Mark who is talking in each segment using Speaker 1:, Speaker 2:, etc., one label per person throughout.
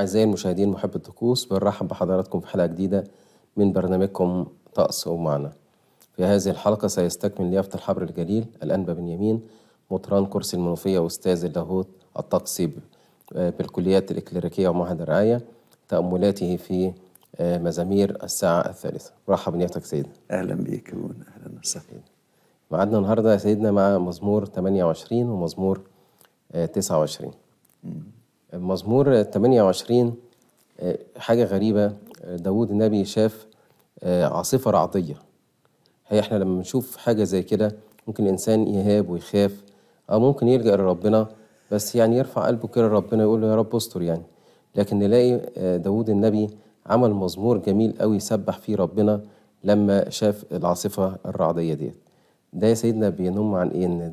Speaker 1: أعزائي المشاهدين محب الطقوس بنرحب بحضراتكم في حلقة جديدة من برنامجكم طقس ومعنى في هذه الحلقة سيستكمل ليافة الحبر الجليل الأنبا بن يمين مطران كرسي المنوفية وأستاذ اللاهوت الطقسي آه، بالكليات الإكليريكية ومعهد الرعاية تأملاته في آه، مزامير الساعة الثالثة مرحبا بنيتك سيدنا أهلا بيك أهلا وسهلا معادنا النهاردة يا سيدنا مع مزمور 28 ومزمور 29 آه، مزمور 28 آه، حاجة غريبة آه، داود النبي شاف آه، عاصفة رعدية هي احنا لما نشوف حاجة زي كده ممكن الإنسان يهاب ويخاف أو ممكن يلجأ لربنا بس يعني يرفع قلبه كده لربنا يقول له يا رب استر يعني لكن نلاقي داود النبي عمل مزمور جميل قوي سبح فيه ربنا لما شاف العاصفة الرعدية ديت ده يا سيدنا بينم عن ايه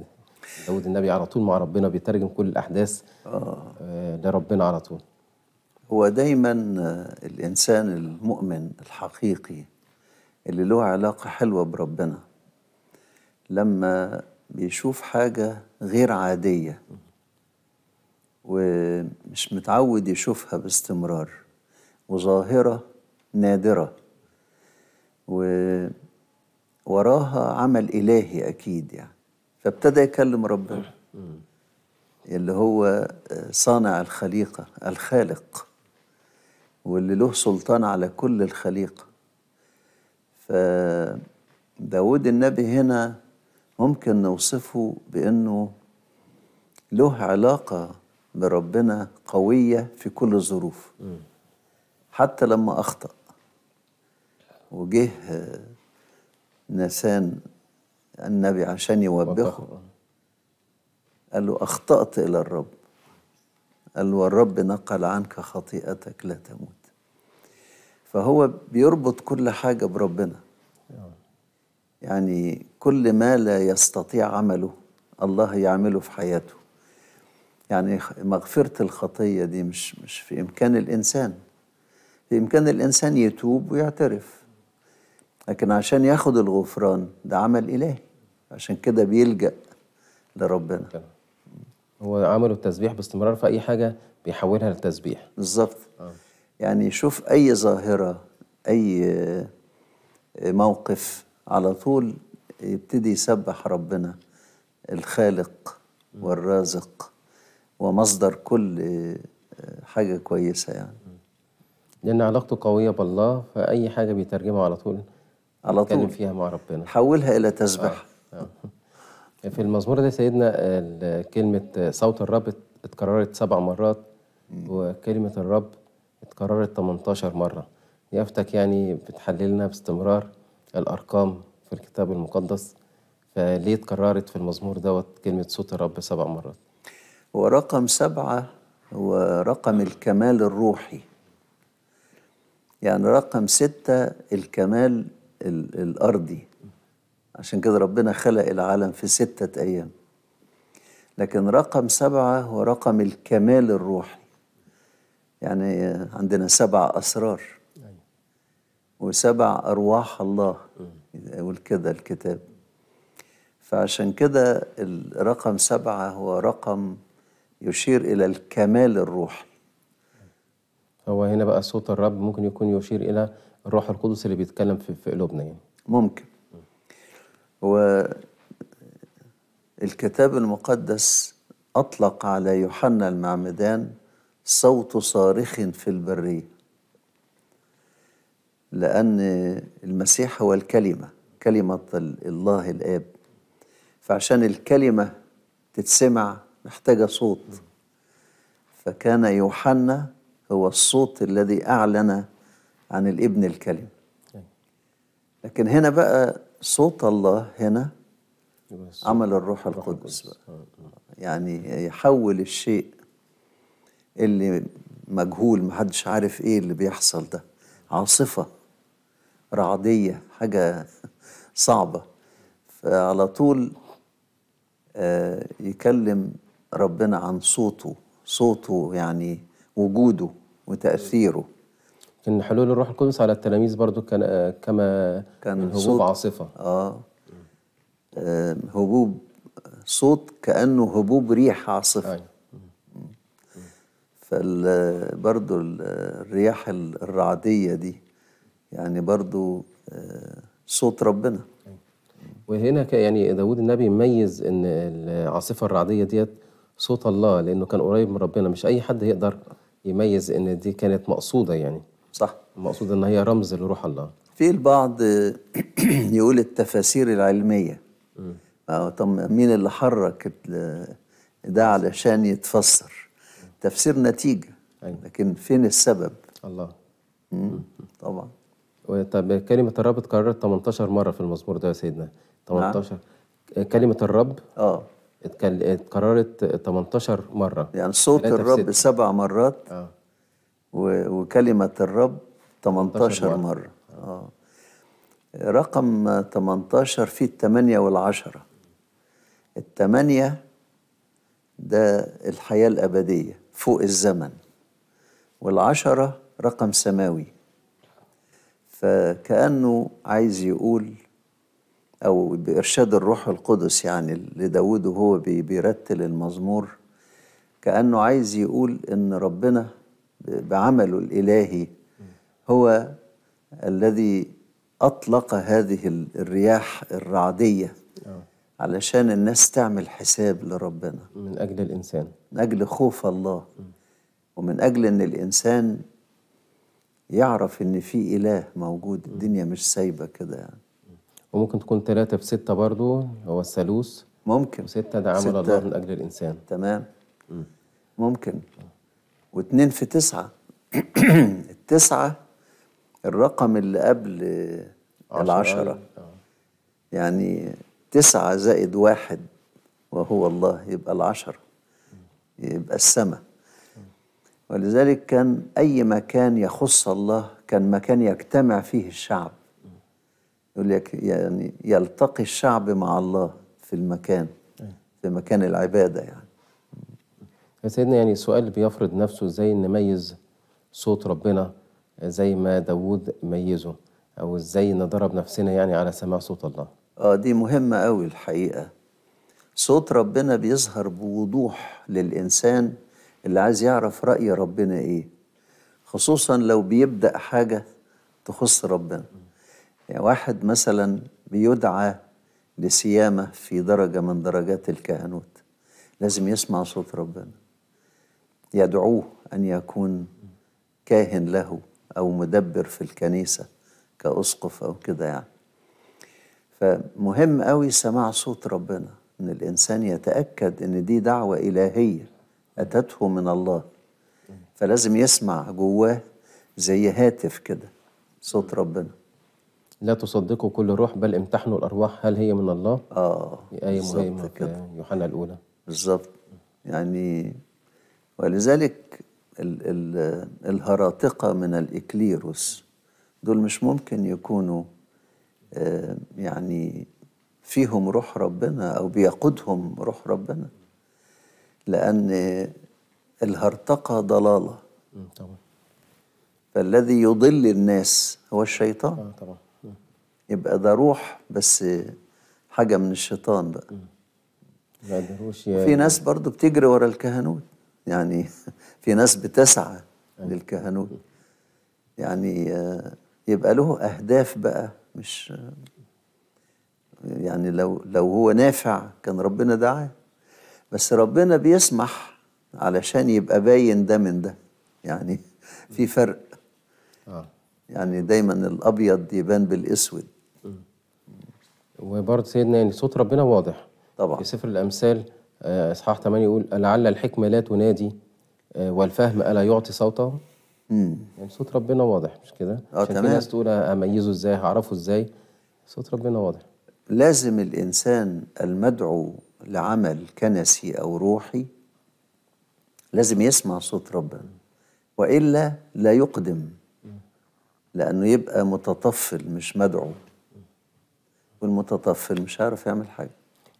Speaker 1: داود النبي على طول مع ربنا بيترجم كل الأحداث آه. لربنا على طول هو دايما آه، الإنسان المؤمن
Speaker 2: الحقيقي اللي له علاقة حلوة بربنا لما بيشوف حاجة غير عادية ومش متعود يشوفها باستمرار وظاهرة نادرة ووراها عمل إلهي أكيد يعني فابتدى يكلم ربنا اللي هو آه، صانع الخليقة الخالق واللي له سلطان على كل الخليقة فداود النبي هنا ممكن نوصفه بأنه له علاقة بربنا قوية في كل الظروف حتى لما أخطأ وجه آه، نسان النبي عشان يوبخه قال له أخطأت إلى الرب قال له الرب نقل عنك خطيئتك لا تموت فهو بيربط كل حاجة بربنا يعني كل ما لا يستطيع عمله الله يعمله في حياته يعني مغفرة الخطية دي مش مش في إمكان الإنسان في إمكان الإنسان يتوب ويعترف لكن عشان ياخد الغفران ده عمل إلهي
Speaker 1: عشان كده بيلجأ لربنا هو عمله التسبيح باستمرار في أي حاجة بيحولها للتسبيح بالظبط آه. يعني شوف أي ظاهرة
Speaker 2: أي آه، موقف على طول يبتدي يسبح ربنا الخالق والرازق ومصدر
Speaker 1: كل آه، حاجة كويسة يعني لأن علاقته قوية بالله فأي حاجة بيترجمها على طول على طول فيها مع ربنا حولها إلى تسبيح آه. آه. في المزمور ده سيدنا كلمة صوت الرب اتكررت سبع مرات وكلمة الرب اتكررت 18 مرة يافتك يعني بتحللنا باستمرار الأرقام في الكتاب المقدس فليه اتكررت في المزمور دوت كلمة صوت الرب سبع مرات هو رقم سبعة هو رقم الكمال الروحي يعني رقم
Speaker 2: ستة الكمال الأرضي عشان كده ربنا خلق العالم في ستة أيام لكن رقم سبعة هو رقم الكمال الروحي يعني عندنا سبع أسرار وسبع أرواح الله يقول كده الكتاب فعشان كده الرقم سبعة هو رقم يشير إلى
Speaker 1: الكمال الروحي هو هنا بقى صوت الرب ممكن يكون يشير إلى الروح القدس اللي بيتكلم في قلوبنا يعني ممكن
Speaker 2: والكتاب المقدس أطلق على يوحنا المعمدان صوت صارخ في البرية لأن المسيح هو الكلمة كلمة الله الآب فعشان الكلمة تتسمع محتاجة صوت فكان يوحنا هو الصوت الذي أعلن عن الابن الكلمة لكن هنا بقى صوت الله هنا عمل الروح القدس بقى. آه، آه. يعني يحول الشيء اللي مجهول محدش عارف ايه اللي بيحصل ده عاصفة رعدية حاجة صعبة فعلى طول آه، يكلم ربنا عن صوته
Speaker 1: صوته يعني وجوده وتأثيره لكن حلول الروح القدس على التلاميذ برضو كان كما كان هبوب هبوب عاصفه اه هبوب صوت كانه هبوب ريح عاصفه
Speaker 2: آه. برضو الرياح الرعديه دي
Speaker 1: يعني برضو آه، صوت ربنا أيوة. وهنا يعني داود النبي ميز ان العاصفه الرعديه ديت صوت الله لانه كان قريب من ربنا مش اي حد يقدر يميز ان دي كانت مقصوده يعني صح المقصود ان هي رمز لروح الله
Speaker 2: في البعض يقول التفاسير العلميه آه، طب مين اللي حرك ده علشان يتفسر
Speaker 1: تفسير نتيجه أيوة. لكن فين السبب الله طبعا طب كلمه الرب اتكررت 18 مره في المزمور ده يا سيدنا 18 نعم. كلمه الرب اه اتكررت 18 مره يعني صوت الرب سبع مرات آه. وكلمة الرب 18
Speaker 2: مرة آه. رقم 18 فيه الثمانية والعشرة الثمانية ده الحياة الأبدية فوق الزمن والعشرة رقم سماوي فكأنه عايز يقول أو بإرشاد الروح القدس يعني لداود وهو بيرتل المزمور كأنه عايز يقول إن ربنا بعمله الالهي هو الذي اطلق هذه الرياح الرعديه آه. علشان الناس تعمل حساب لربنا من اجل الانسان من اجل خوف الله ومن اجل ان الانسان يعرف ان في اله
Speaker 1: موجود الدنيا مش سايبه كده يعني وممكن تكون ثلاثة في ستة برضو هو الثالوث ممكن وستة ده عمل الله من أجل الإنسان تمام مم. ممكن
Speaker 2: آه. واتنين في تسعة التسعة الرقم اللي قبل العشرة آه. يعني تسعة زائد واحد وهو الله يبقى العشرة يبقى السماء ولذلك كان أي مكان يخص الله كان مكان يجتمع فيه الشعب يقول لك يعني يلتقي الشعب مع الله
Speaker 1: في المكان في مكان العبادة يعني يا سيدنا يعني سؤال بيفرض نفسه ازاي نميز صوت ربنا زي ما داوود ميزه او ازاي ندرب نفسنا يعني على سماع صوت الله اه دي مهمة قوي
Speaker 2: الحقيقة صوت ربنا بيظهر بوضوح للإنسان اللي عايز يعرف رأي ربنا إيه خصوصا لو بيبدأ حاجة تخص ربنا يعني واحد مثلا بيدعى لسيامة في درجة من درجات الكهنوت لازم يسمع صوت ربنا يدعوه أن يكون كاهن له أو مدبر في الكنيسة كأسقف أو كده يعني فمهم قوي سماع صوت ربنا ان الانسان يتاكد ان دي دعوه الهيه اتته من
Speaker 1: الله فلازم يسمع جواه زي هاتف كده صوت ربنا لا تصدقوا كل روح بل امتحنوا الارواح هل هي من الله؟ اه ايه مهمه كده يوحنا الاولى بالظبط يعني
Speaker 2: ولذلك ال ال الهراطقة من الإكليروس دول مش ممكن يكونوا آه، يعني فيهم روح ربنا أو بيقودهم روح ربنا لأن الهرطقة ضلالة طبعا فالذي يضل الناس هو الشيطان آه، طبعا يبقى ده روح بس حاجة من الشيطان بقى في ناس برضو بتجري ورا الكهنوت يعني في ناس بتسعى أيوة. للكهنوت يعني آه، يبقى له أهداف بقى مش آه، يعني لو لو هو نافع كان ربنا دعاه بس ربنا بيسمح علشان يبقى باين ده من ده يعني في فرق آه. يعني دايما
Speaker 1: الابيض يبان بالاسود وبرضه سيدنا يعني صوت ربنا واضح طبعا في سفر الامثال آه، اصحاح 8 يقول لعل الحكمه لا تنادي آه، والفهم الا يعطي صوته امم يعني صوت ربنا واضح مش كده اه تمام الناس تقول اميزه ازاي هعرفه ازاي صوت ربنا واضح لازم الانسان
Speaker 2: المدعو لعمل كنسي او روحي لازم يسمع صوت ربنا والا لا يقدم لانه يبقى
Speaker 1: متطفل مش مدعو والمتطفل مش عارف يعمل حاجه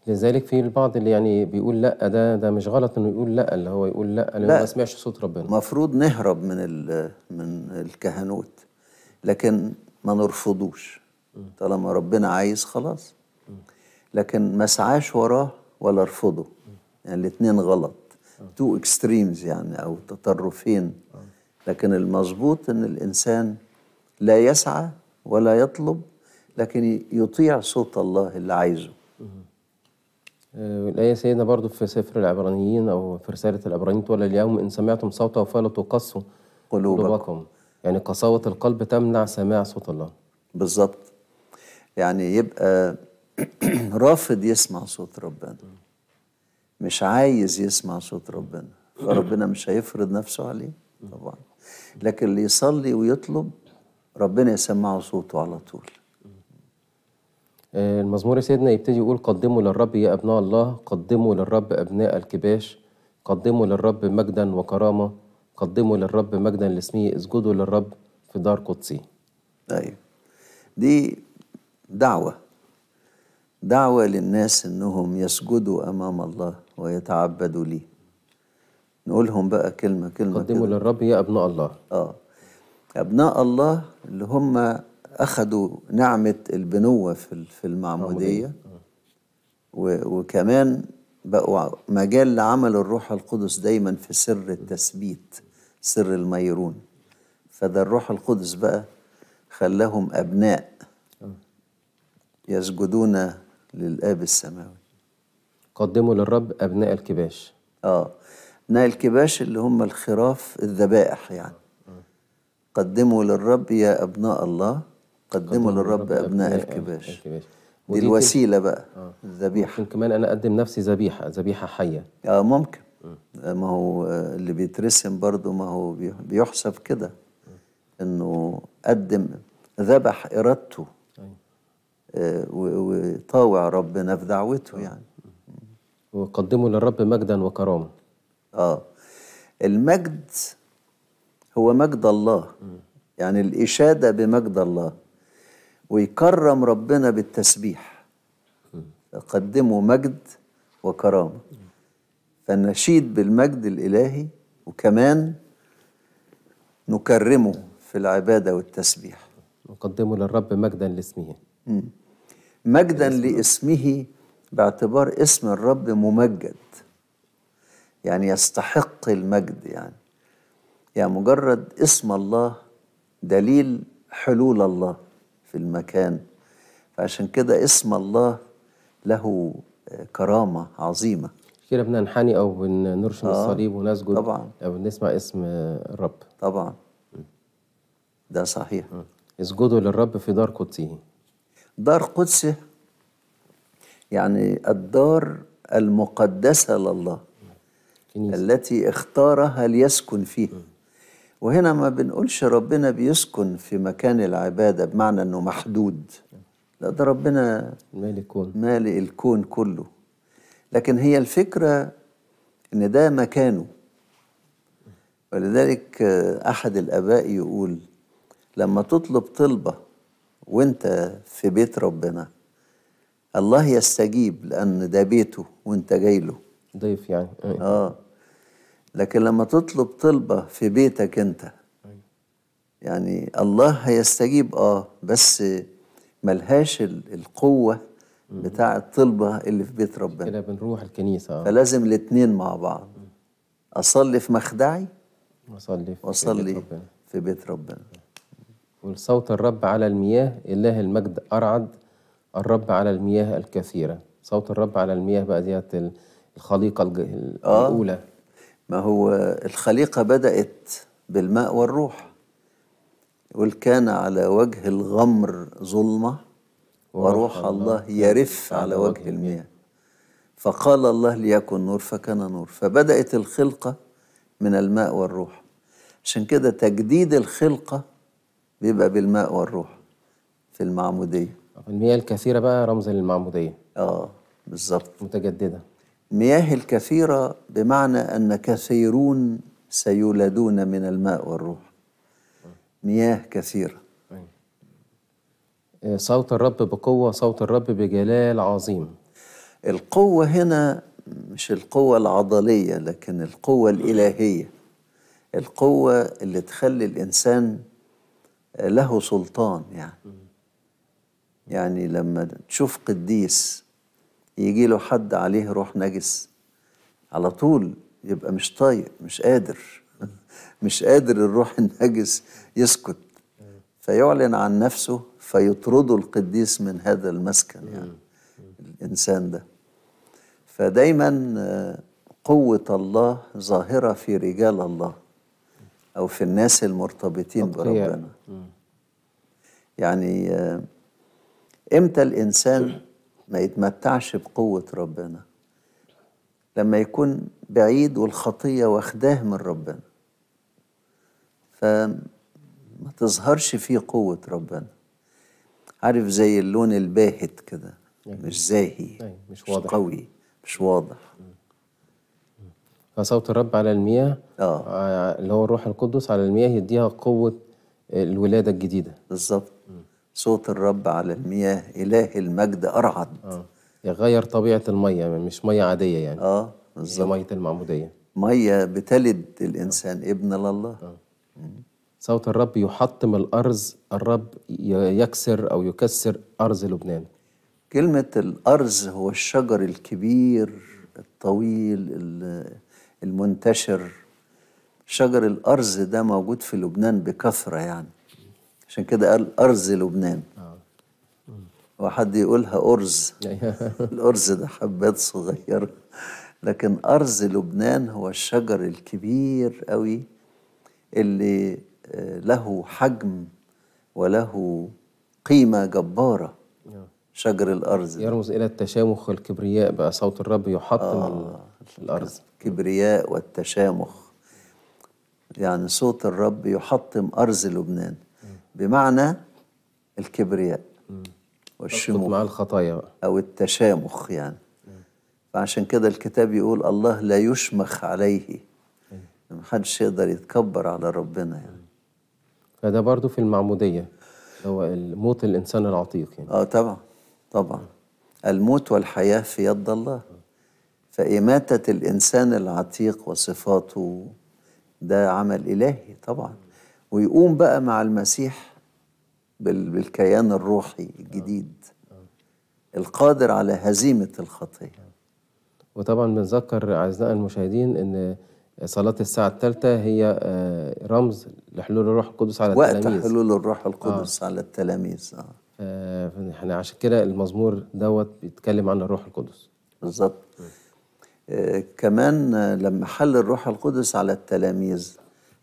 Speaker 1: لذلك في البعض اللي يعني بيقول لا ده ده مش غلط انه يقول لا اللي هو يقول لا اللي ما سمعش صوت ربنا المفروض نهرب من من الكهنوت لكن
Speaker 2: ما نرفضوش طالما ربنا عايز خلاص لكن ما سعاش وراه ولا ارفضه يعني الاثنين غلط تو آه. اكستريمز يعني او تطرفين آه. لكن المظبوط ان الانسان لا يسعى
Speaker 1: ولا يطلب لكن يطيع صوت الله اللي عايزه والآية سيدنا برضو في سفر العبرانيين أو في رسالة العبرانيين تولى اليوم إن سمعتم صوته فلا قلوبكم. قلوبكم يعني قساوة القلب تمنع سماع صوت الله بالظبط يعني يبقى رافض يسمع
Speaker 2: صوت ربنا مش عايز يسمع صوت ربنا فربنا مش هيفرض نفسه عليه طبعا لكن اللي يصلي ويطلب ربنا يسمعه
Speaker 1: صوته على طول آه، المزمور سيدنا يبتدي يقول قدموا للرب يا أبناء الله قدموا للرب أبناء الكباش قدموا للرب مجدا وكرامة قدموا للرب مجدا لاسمه اسجدوا للرب في دار قدسي أيوة دي دعوة دعوة للناس
Speaker 2: إنهم يسجدوا أمام الله ويتعبدوا ليه نقولهم بقى كلمة كلمة قدموا كده. للرب يا أبناء الله آه أبناء الله اللي هم أخذوا نعمة البنوة في المعمودية وكمان بقوا مجال لعمل الروح القدس دايما في سر التثبيت سر الميرون فده الروح القدس بقى خلاهم أبناء يسجدون للآب السماوي قدموا للرب أبناء الكباش آه أبناء الكباش اللي هم الخراف الذبائح يعني آه. قدموا للرب يا أبناء الله
Speaker 1: قدموا للرب أبناء الكباش
Speaker 2: دي الوسيلة بقى آه.
Speaker 1: الذبيحة ممكن كمان أنا أقدم نفسي ذبيحة ذبيحة حية آه ممكن آه، ما هو آه، اللي
Speaker 2: بيترسم برضو ما هو بيحسب كده إنه قدم ذبح إرادته أيوه.
Speaker 1: آه وطاوع ربنا في دعوته آه. يعني وقدموا للرب مجدا وكرامة آه
Speaker 2: المجد هو مجد الله يعني الإشادة بمجد الله ويكرم ربنا بالتسبيح قدموا مجد وكرامة فنشيد بالمجد الإلهي وكمان نكرمه في العبادة والتسبيح نقدمه للرب مجدا لاسمه مجدا لاسمه باعتبار اسم الرب ممجد يعني يستحق المجد يعني يعني مجرد اسم الله دليل حلول الله في المكان فعشان كده اسم الله له
Speaker 1: آه، كرامة عظيمة كده بننحني أو بنرشم آه الصليب ونسجد طبعا أو بنسمع اسم الرب طبعا ده صحيح اسجدوا للرب في دار قدسه دار قدسه يعني
Speaker 2: الدار المقدسة لله التي اختارها ليسكن فيها وهنا ما بنقولش ربنا بيسكن في مكان العبادة بمعنى أنه محدود لا ده ربنا مالي الكون مالي الكون كله لكن هي الفكرة أن ده مكانه ولذلك أحد الآباء يقول لما تطلب طلبة وانت في بيت ربنا الله يستجيب لأن ده بيته وانت جاي له ضيف يعني آه لكن لما تطلب طلبة في بيتك أنت يعني الله هيستجيب آه بس ملهاش القوة بتاع الطلبة اللي في بيت ربنا كده بنروح الكنيسة آه. فلازم الاتنين مع بعض أصلي في مخدعي
Speaker 1: وأصلي في, وأصلي بيت, ربنا. في بيت ربنا والصوت الرب على المياه إله المجد أرعد الرب على المياه الكثيرة صوت الرب على المياه بقى ديت الخليقة آه. الأولى آه. ما هو الخليقة
Speaker 2: بدأت بالماء والروح يقول كان على وجه الغمر ظلمة وروح الله يرف على وجه المياه فقال الله ليكن نور فكان نور فبدأت الخلقة من الماء والروح عشان كده تجديد الخلقة بيبقى بالماء والروح في المعمودية المياه الكثيرة بقى رمز للمعمودية اه بالظبط متجددة مياه الكثيرة بمعنى أن كثيرون سيولدون من الماء والروح مياه كثيرة
Speaker 1: إيه، صوت الرب بقوة صوت الرب بجلال عظيم القوة هنا مش القوة العضلية لكن القوة الإلهية
Speaker 2: القوة اللي تخلي الإنسان له سلطان يعني يعني لما تشوف قديس يجي له حد عليه روح نجس على طول يبقى مش طايق مش قادر مش قادر الروح النجس يسكت فيعلن عن نفسه فيطرده القديس من هذا المسكن يعني الانسان ده فدايما آه، قوه الله ظاهره في رجال الله او في الناس المرتبطين بربنا يعني آه، امتى الانسان ما يتمتعش بقوة ربنا لما يكون بعيد والخطية واخداه من ربنا فما تظهرش فيه قوة ربنا عارف زي اللون الباهت كده يعني مش زاهي يعني مش, واضح.
Speaker 1: قوي مش واضح فصوت الرب على المياه آه. آه. اللي هو الروح القدس على المياه يديها قوة آه، الولادة الجديدة بالظبط صوت الرب على المياه إله المجد أرعد آه. يغير طبيعة المية مش مية عادية يعني اه بالظبط مية المعمودية مية بتلد الإنسان آه. ابن لله آه. صوت الرب يحطم الأرز الرب يكسر أو يكسر أرز لبنان كلمة الأرز هو الشجر
Speaker 2: الكبير الطويل المنتشر شجر الأرز ده موجود في لبنان بكثرة يعني عشان كده قال أرز لبنان آه. وحد يقولها أرز الأرز ده حبات صغيرة لكن أرز لبنان هو الشجر الكبير قوي اللي آه، له حجم وله
Speaker 1: قيمة جبارة آه. شجر الأرز يرمز إلى التشامخ والكبرياء بقى صوت الرب يحطم آه الأرز الكبرياء والتشامخ
Speaker 2: يعني صوت الرب يحطم أرز لبنان بمعنى الكبرياء والشموخ مع الخطايا بقى. أو التشامخ يعني فعشان كده الكتاب يقول الله لا يشمخ عليه ما حدش
Speaker 1: يقدر يتكبر على ربنا يعني فده برضو في المعمودية هو الموت الإنسان العتيق يعني آه طبعا طبعا الموت والحياة في يد
Speaker 2: الله فإماتة الإنسان العتيق وصفاته ده عمل إلهي طبعا ويقوم بقى مع المسيح
Speaker 1: بالكيان الروحي الجديد القادر على هزيمة الخطية وطبعا بنذكر أعزائنا المشاهدين أن صلاة الساعة الثالثة هي آه، رمز لحلول الروح القدس على وقت التلاميذ وقت حلول الروح القدس آه. على التلاميذ آه. آه. احنا عشان كده المزمور دوت بيتكلم عن الروح القدس بالظبط آه كمان لما حل الروح القدس على التلاميذ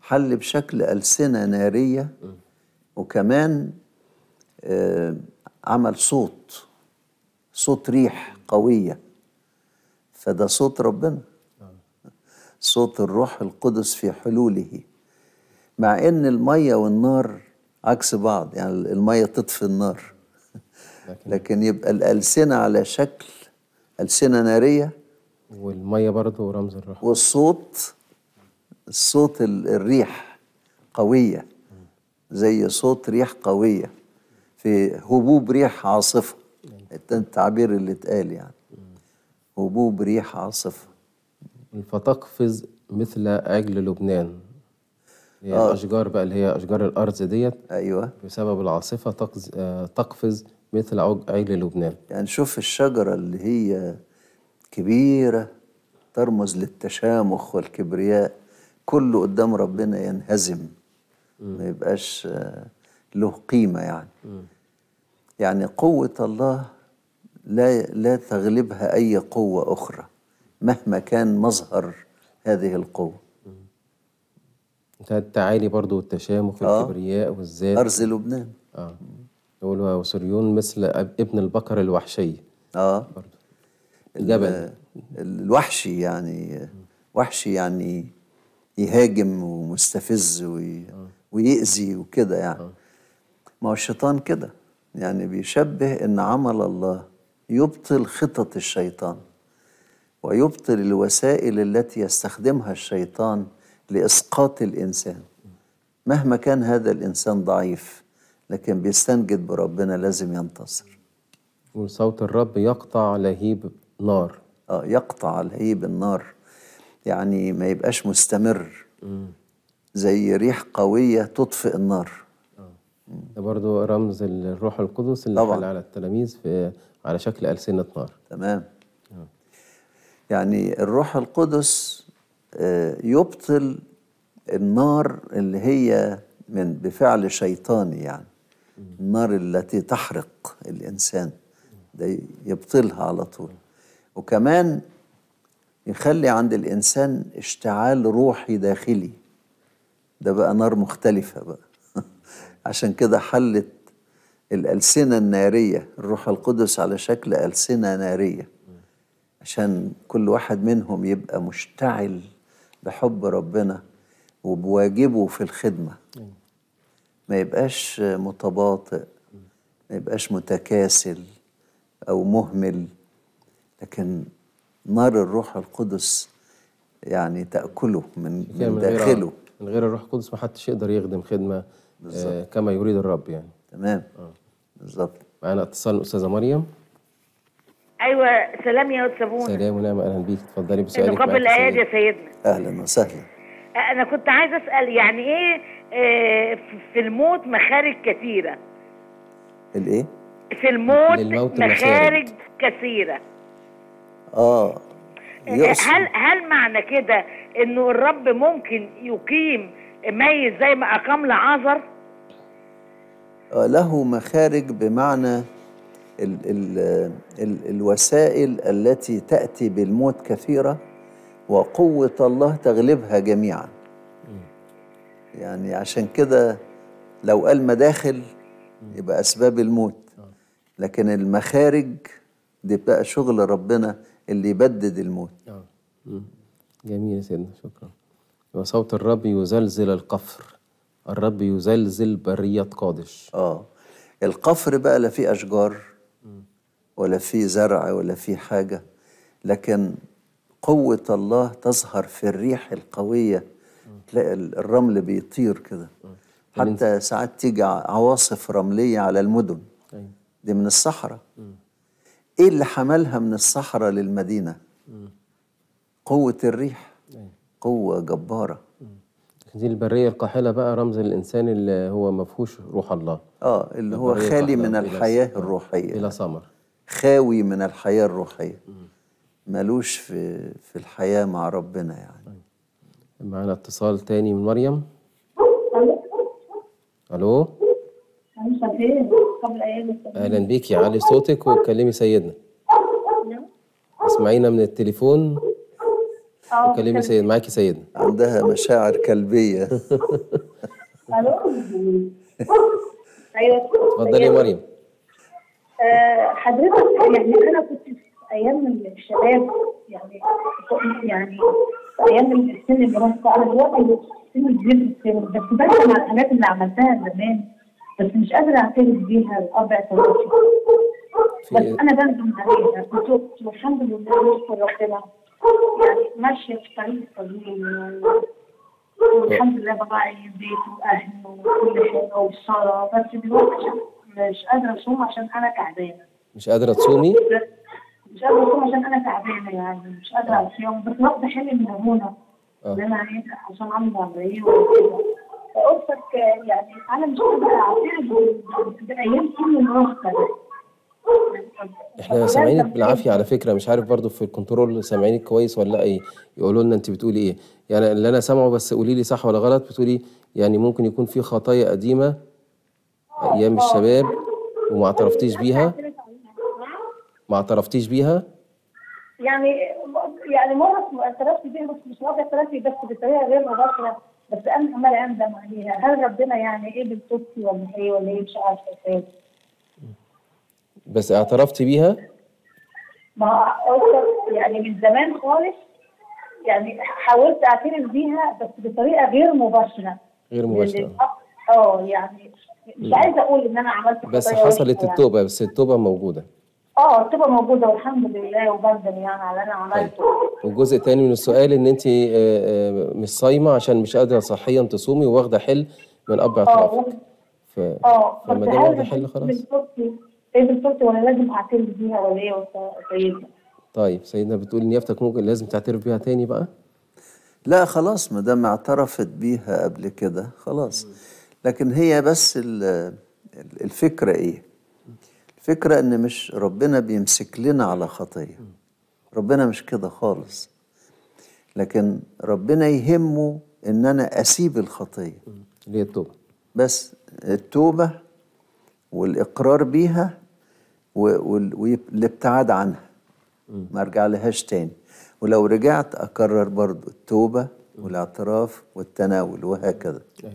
Speaker 2: حل بشكل ألسنة نارية وكمان آه، عمل صوت صوت ريح قوية فده صوت ربنا صوت الروح القدس في حلوله مع ان الميه والنار عكس بعض يعني الميه تطفي النار لكن يبقى الالسنه على شكل السنه ناريه والميه برضه رمز الروح والصوت صوت الريح قوية زي صوت ريح قوية في هبوب ريح عاصفة التعبير اللي اتقال يعني
Speaker 1: هبوب ريح عاصفة فتقفز مثل عجل لبنان هي آه. الأشجار بقى اللي هي أشجار الأرز ديت أيوة بسبب العاصفة تقفز آه، مثل عجل لبنان يعني شوف الشجرة اللي هي
Speaker 2: كبيرة ترمز للتشامخ والكبرياء كله قدام ربنا ينهزم ما يبقاش آه، له قيمة يعني يعني قوة الله لا لا تغلبها أي
Speaker 1: قوة أخرى مهما كان مظهر هذه القوة التعالي برضو والتشامخ والكبرياء آه والذات أرز لبنان آه يقول وسريون مثل ابن البقر الوحشي آه برضو الجبل الوحشي يعني وحشي يعني يهاجم
Speaker 2: ومستفز وي... آه. ويأذي وكده يعني آه. ما هو الشيطان كده يعني بيشبه ان عمل الله يبطل خطط الشيطان ويبطل الوسائل التي يستخدمها الشيطان لاسقاط الانسان مهما كان هذا الانسان ضعيف لكن بيستنجد بربنا لازم ينتصر وصوت الرب يقطع لهيب نار اه يقطع لهيب النار يعني ما يبقاش مستمر
Speaker 1: زي ريح قوية تطفئ النار آه. ده برضو رمز الروح القدس اللي طبعا. حل على التلاميذ في على شكل ألسنة نار تمام آه. يعني الروح القدس آه، يبطل
Speaker 2: النار اللي هي من بفعل شيطاني يعني النار التي تحرق الإنسان ده يبطلها على طول وكمان يخلي عند الإنسان اشتعال روحي داخلي ده بقى نار مختلفة بقى عشان كده حلت الألسنة النارية الروح القدس على شكل ألسنة نارية عشان كل واحد منهم يبقى مشتعل بحب ربنا وبواجبه في الخدمة ما يبقاش متباطئ ما يبقاش متكاسل أو مهمل لكن
Speaker 1: نار الروح القدس يعني تاكله من, من داخله من غير الروح القدس ما حدش يقدر يخدم خدمه آه كما يريد الرب يعني تمام آه. بالظبط معانا اتصال الأستاذة مريم
Speaker 3: ايوه سلام يا استاذ سلام سلام
Speaker 1: ونعم اهلا بيك اتفضلي بسؤالك قبل الايات يا سيدنا اهلا وسهلا
Speaker 3: انا كنت عايزه اسال يعني ايه آه، في الموت مخارج كثيره الايه في الموت, مخارج, مخارج كثيره
Speaker 2: اه هل
Speaker 3: هل معنى كده انه الرب ممكن يقيم ميت زي ما اقام لعازر؟
Speaker 2: آه، له مخارج بمعنى الـ ال ال الوسائل التي تاتي بالموت كثيره وقوه الله تغلبها جميعا. يعني عشان كده لو قال مداخل يبقى اسباب الموت آه. لكن المخارج دي بقى شغل ربنا
Speaker 1: اللي يبدد الموت آه. جميل يا سيدنا شكرا وصوت الرب يزلزل القفر الرب يزلزل برية قادش اه
Speaker 2: القفر بقى لا فيه أشجار ولا فيه زرع ولا فيه حاجة لكن قوة الله تظهر في الريح القوية تلاقي الرمل بيطير كده حتى ساعات تيجي عواصف رملية على المدن أيوه. دي من الصحراء ايه اللي حملها من الصحراء للمدينه
Speaker 1: قوه الريح إيه. قوه جباره دي البريه القاحله بقى رمز الانسان اللي هو ما فيهوش روح الله اه اللي هو خالي من الحياه الروحيه بلا ثمر خاوي من الحياه الروحيه ملوش في في الحياه مع ربنا يعني طيب. معانا اتصال تاني من مريم الو اهلا بيكي علي صوتك وكلمي سيدنا نعم. اسمعينا من التليفون
Speaker 3: آه، وكلمي سيدنا
Speaker 1: معاكي سيدنا عندها مشاعر كلبيه ايوه اتفضلي يا مريم
Speaker 3: آه، حضرتك يعني انا كنت في ايام الشباب يعني يعني ايام السن المراهقه انا دلوقتي سن كبير بس بس الحاجات اللي عملتها زمان بس مش قادرة أعترف بيها الأربع سنوات بس أنا بندم عليها كنت والحمد لله نشكر ربنا يعني ماشية في طريق طويل والحمد لله براعي بيتي وأهلي وكل حاجة والصلاة بس دلوقتي مش قادرة أصوم عشان أنا تعبانة
Speaker 1: مش قادرة تصومي؟
Speaker 3: مش قادرة أصوم عشان أنا تعبانة يعني مش قادرة أصوم بس واخدة حلم من هنا إن أنا عايزة عشان عندي عملية وكده اسرك يعني انا مش قادره اعتمد
Speaker 1: احنا سامعينك بالعافيه على فكره مش عارف برضو في الكنترول سامعينك كويس ولا ايه يقولوا لنا انت بتقولي ايه يعني اللي انا سامعه بس قولي لي صح ولا غلط بتقولي يعني ممكن يكون في خطايا قديمه ايام الشباب وما اعترفتيش بيها ما اعترفتيش بيها
Speaker 3: يعني يعني مره ما اعترفت بيها بس مش واضح اعترفت بس بطريقه غير مباشره بس انا عمال اندم عليها هل ربنا يعني ايه بالصدفه ولا ايه ولا ايه مش عارفه إيه.
Speaker 1: بس اعترفتي بيها؟
Speaker 3: ما يعني من زمان خالص يعني حاولت اعترف بيها بس بطريقه غير مباشره غير مباشره اه يعني مش عايزه اقول ان انا عملت بس حصلت يعني. التوبه
Speaker 1: بس التوبه موجوده
Speaker 3: اه تبقى موجوده والحمد لله وبندم يعني على انا عملته
Speaker 1: طيب. والجزء الثاني من السؤال ان انت آه، آه، مش صايمه عشان مش قادره صحيا تصومي وواخده حل من اب اعترافك آه، ف... اه لما جه واخده حل خلاص
Speaker 3: ايه بالظبط وانا لازم اعترف بيها ولا ايه سيدنا
Speaker 1: طيب سيدنا بتقول نيافتك ممكن لازم تعترف بيها تاني بقى لا خلاص ما دام اعترفت
Speaker 2: بيها قبل كده خلاص لكن هي بس الفكره ايه فكرة ان مش ربنا بيمسك لنا على خطية ربنا مش كده خالص لكن ربنا يهمه ان انا اسيب الخطية اللي هي التوبة بس التوبة والاقرار بيها والابتعاد عنها ما ارجع لهاش تاني ولو رجعت اكرر برضو التوبة والاعتراف والتناول وهكذا أيوة.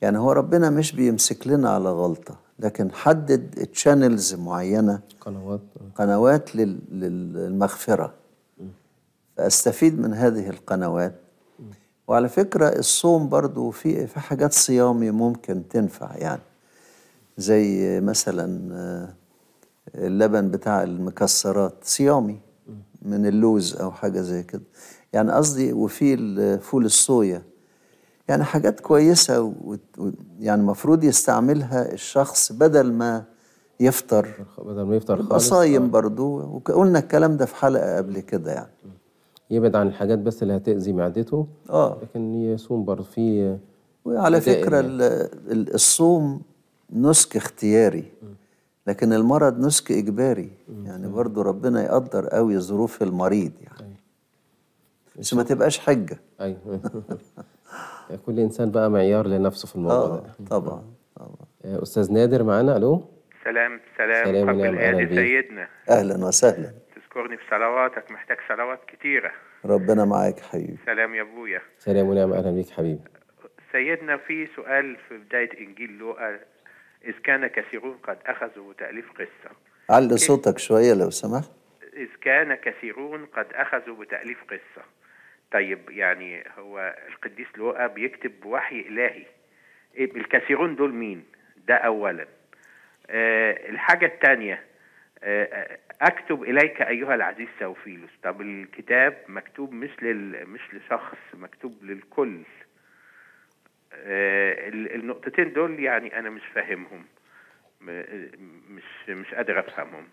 Speaker 2: يعني هو ربنا مش بيمسك لنا على غلطة لكن حدد تشانلز معينه قنوات قنوات للمغفره فاستفيد من هذه القنوات وعلى فكره الصوم برضو في في حاجات صيامي ممكن تنفع يعني زي مثلا آه، اللبن بتاع المكسرات صيامي من اللوز او حاجه زي كده يعني قصدي وفي فول الصويا يعني حاجات كويسة ويعني المفروض يستعملها الشخص بدل ما
Speaker 1: يفطر بدل ما يفطر خالص صايم آه. برضه وقلنا الكلام ده في حلقة قبل كده يعني يبعد عن الحاجات بس اللي هتأذي معدته اه لكن يصوم برضه في وعلى فكرة يعني. الصوم نسك اختياري
Speaker 2: لكن المرض نسك إجباري يعني برضه ربنا يقدر قوي ظروف
Speaker 1: المريض يعني أيوة. بس ما تبقاش حجة أيوه كل انسان بقى معيار لنفسه في الموضوع آه، ده طبعا طبعا آه، استاذ نادر معانا الو سلام سلام, سلام قبل سيدنا اهلا وسهلا تذكرني في صلواتك محتاج صلوات كتيره ربنا معاك حبيبي سلام يا ابويا سلام ونعم اهلا بيك حبيبي سيدنا في سؤال في بدايه انجيل لوقا اذ كان كثيرون قد اخذوا بتاليف قصه
Speaker 2: علي صوتك شويه لو سمحت
Speaker 1: إذ كان كثيرون قد أخذوا بتأليف قصة طيب يعني هو القديس لوقا بيكتب وحي إلهي إيه، الكثيرون دول مين ده أولا أه الحاجة الثانية أه أكتب إليك أيها العزيز سوفيلوس طب الكتاب مكتوب مش لل مش لشخص مكتوب للكل أه النقطتين دول يعني أنا مش فاهمهم مش مش قادر أفهمهم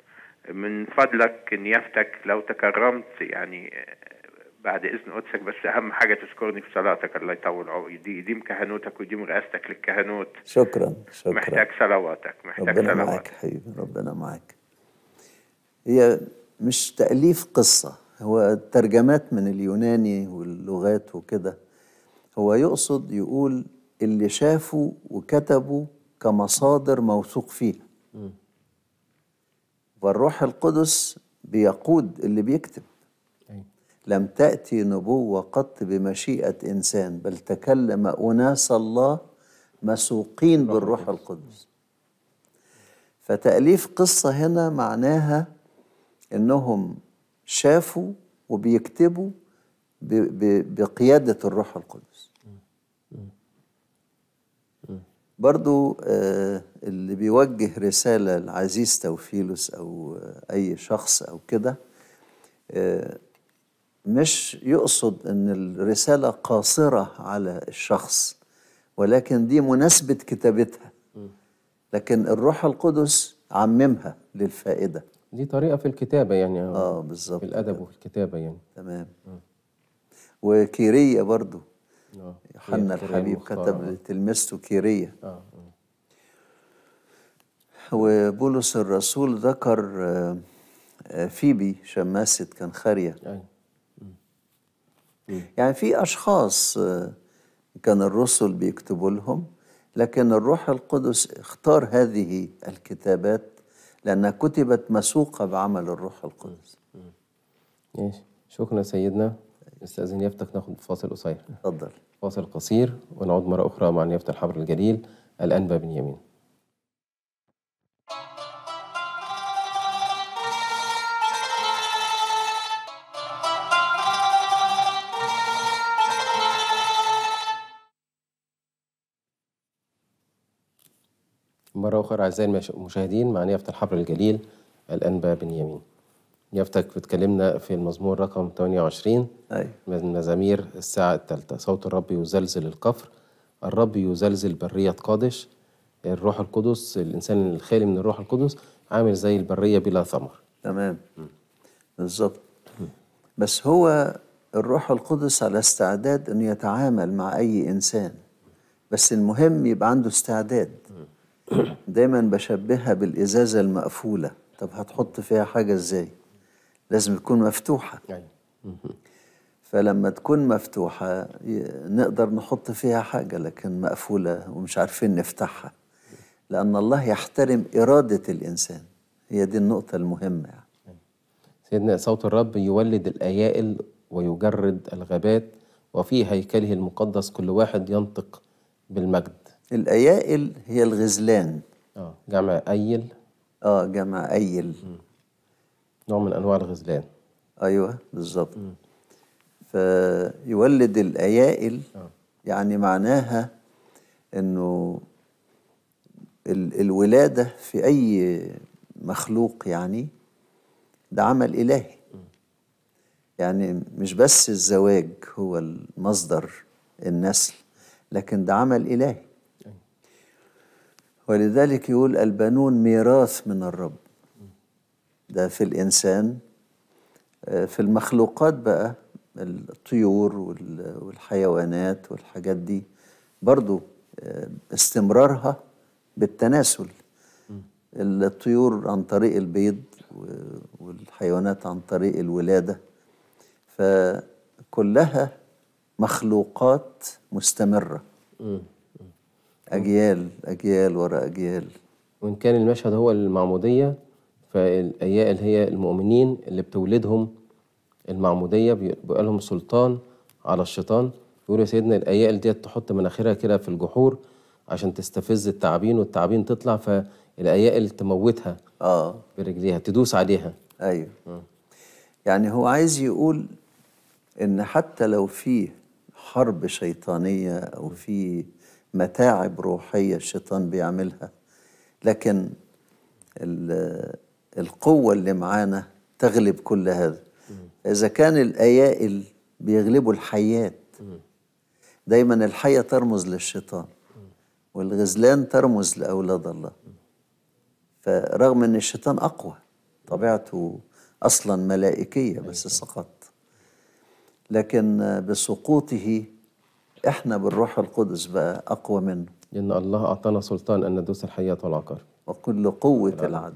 Speaker 1: من فضلك نيافتك لو تكرمت يعني بعد إذن قدسك بس أهم حاجة تذكرني في صلاتك الله يطول عمرك دي كهنوتك ويديم رئاستك للكهنوت شكرا شكرا محتاج صلواتك محتاج ربنا صلواتك.
Speaker 2: معك حبيبي ربنا معك هي مش تأليف قصة هو ترجمات من اليوناني واللغات وكده هو يقصد يقول اللي شافوا وكتبوا كمصادر موثوق فيها والروح القدس بيقود اللي بيكتب لم تأتي نبوة قط بمشيئة إنسان بل تكلم أناس الله مسوقين بالروح القدس فتأليف قصة هنا معناها إنهم شافوا وبيكتبوا بقيادة الروح القدس برضو آه، اللي بيوجه رسالة لعزيز توفيلوس أو آه، أي شخص أو كده آه، مش يقصد ان الرساله قاصره على الشخص ولكن دي مناسبه كتابتها لكن الروح القدس عممها للفائده دي طريقه في الكتابه يعني اه بالظبط في الادب وفي الكتابه يعني تمام آه. وكيريه برضو آه. يوحنا الحبيب كتب آه. تلمسته كيريه آه،, آه. وبولس الرسول ذكر فيبي شماسة كنخرية أيوة. يعني في أشخاص آه، كان الرسل بيكتبوا لهم لكن الروح القدس اختار هذه
Speaker 1: الكتابات لأنها كتبت مسوقة بعمل الروح القدس ماشي شكرا سيدنا استاذ يفتح ناخد فاصل قصير اتفضل فاصل قصير ونعود مره اخرى مع نيافه الحبر الجليل الانبا بنيامين مرة أخرى أعزائي المشاهدين مع نيافة الحبر الجليل الأنبا بنيامين نيافتك بتكلمنا في المزمور رقم 28 ايوه من مزامير الساعة الثالثة صوت الرب يزلزل الكفر الرب يزلزل برية قادش الروح القدس الإنسان الخالي من الروح القدس عامل زي البرية بلا ثمر تمام بالظبط
Speaker 2: بس هو الروح القدس على استعداد انه يتعامل مع اي انسان بس المهم يبقى عنده استعداد دايما بشبهها بالازازه المقفوله طب هتحط فيها حاجه ازاي لازم تكون مفتوحه أيوة. فلما تكون مفتوحه نقدر نحط فيها حاجه لكن مقفوله ومش عارفين نفتحها لان الله يحترم اراده
Speaker 1: الانسان هي دي النقطه المهمه يعني. سيدنا صوت الرب يولد الايائل ويجرد الغابات وفي هيكله المقدس كل واحد ينطق بالمجد الايائل هي الغزلان اه جمع ايل اه جمع ايل مم. نوع من انواع الغزلان ايوه
Speaker 2: بالظبط فيولد الايائل أوه. يعني معناها انه الولاده في اي مخلوق يعني ده عمل الهي يعني مش بس الزواج هو المصدر النسل لكن ده عمل الهي ولذلك يقول البنون ميراث من الرب ده في الإنسان آه، في المخلوقات بقى الطيور والحيوانات والحاجات دي برضو آه، استمرارها بالتناسل الطيور عن طريق البيض والحيوانات عن طريق الولادة فكلها مخلوقات مستمرة
Speaker 1: اجيال اجيال ورا اجيال وان كان المشهد هو المعموديه فالايال هي المؤمنين اللي بتولدهم المعموديه بيبقى لهم سلطان على الشيطان يقول يا سيدنا الايال ديت تحط مناخيرها كده في الجحور عشان تستفز التعابين والتعابين تطلع فالايال تموتها اه برجليها تدوس عليها ايوه م. يعني هو عايز
Speaker 2: يقول ان حتى لو في حرب شيطانيه او في متاعب روحية الشيطان بيعملها لكن القوة اللي معانا تغلب كل هذا إذا كان الأيائل بيغلبوا الحيات دايما الحية ترمز للشيطان والغزلان ترمز لأولاد الله فرغم أن الشيطان أقوى طبيعته أصلا ملائكية بس سقط أيوة. لكن بسقوطه احنا بالروح القدس
Speaker 1: بقى اقوى منه ان الله اعطانا سلطان ان ندوس الحياه والعقار وكل قوه العدو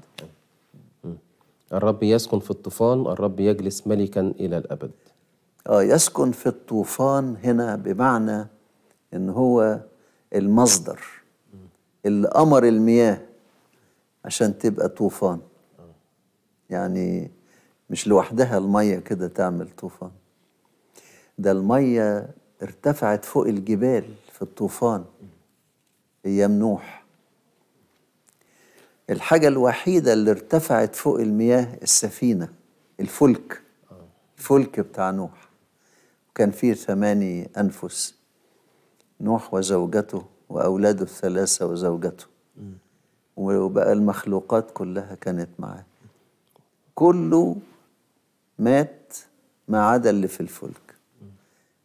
Speaker 1: الرب يسكن في الطوفان الرب يجلس ملكا الى الابد اه يسكن في الطوفان هنا بمعنى ان
Speaker 2: هو المصدر اللي امر المياه عشان تبقى طوفان يعني مش لوحدها الميه كده تعمل طوفان ده الميه ارتفعت فوق الجبال في الطوفان ايام نوح الحاجه الوحيده اللي ارتفعت فوق المياه السفينه الفلك الفلك بتاع نوح وكان فيه ثماني انفس نوح وزوجته واولاده الثلاثه وزوجته وبقى المخلوقات كلها كانت معاه كله مات ما عدا اللي في الفلك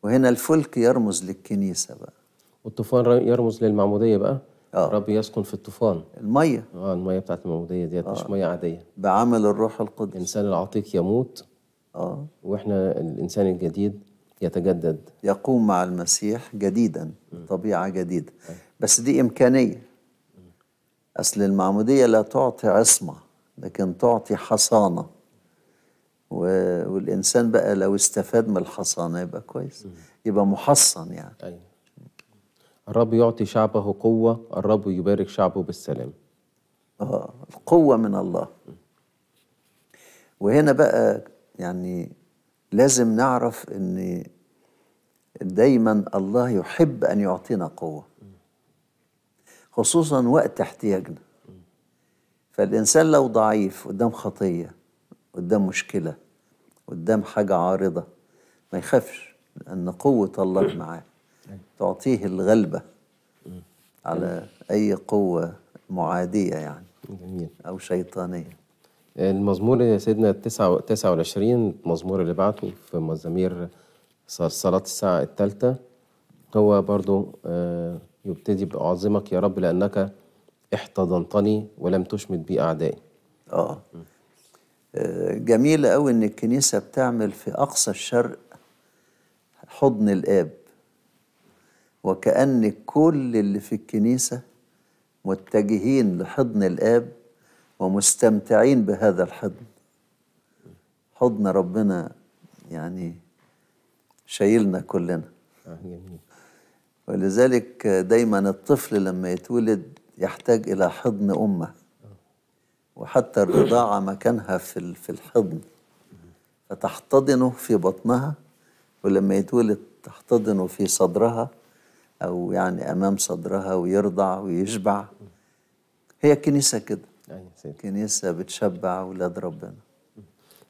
Speaker 2: وهنا الفلك يرمز للكنيسه بقى
Speaker 1: والطوفان يرمز للمعموديه بقى آه. ربي يسكن في الطوفان الميه اه الميه بتاعت المعموديه ديت آه. مش ميه عاديه بعمل الروح القدس الانسان العتيق يموت اه واحنا الانسان الجديد يتجدد يقوم مع المسيح جديدا
Speaker 2: طبيعه جديده آه. بس دي امكانيه اصل المعموديه لا تعطي عصمه لكن تعطي حصانه والانسان بقى
Speaker 1: لو استفاد من الحصانه يبقى كويس يبقى محصن يعني أيوة. الرب يعطي شعبه قوه الرب يبارك شعبه بالسلام اه القوه من الله وهنا بقى يعني
Speaker 2: لازم نعرف ان دايما الله يحب ان يعطينا قوه خصوصا وقت احتياجنا فالانسان لو ضعيف قدام خطيه قدام مشكله قدام حاجة عارضة ما يخافش لأن قوة الله معاه تعطيه الغلبة
Speaker 1: على أي قوة معادية يعني جميل. أو شيطانية المزمور يا سيدنا 29 المزمور اللي بعته في مزامير صلاة الساعة الثالثة هو برضو آه، يبتدي بأعظمك يا رب لأنك احتضنتني ولم تشمت بي أعدائي آه جميلة قوي إن الكنيسة بتعمل في
Speaker 2: أقصى الشرق حضن الآب وكأن كل اللي في الكنيسة متجهين لحضن الآب ومستمتعين بهذا الحضن حضن ربنا يعني شايلنا كلنا ولذلك دايما الطفل لما يتولد يحتاج إلى حضن أمه وحتى الرضاعة مكانها في في الحضن فتحتضنه في بطنها ولما يتولد تحتضنه في صدرها أو يعني أمام صدرها ويرضع ويشبع هي كنيسة كده
Speaker 1: كنيسة بتشبع أولاد ربنا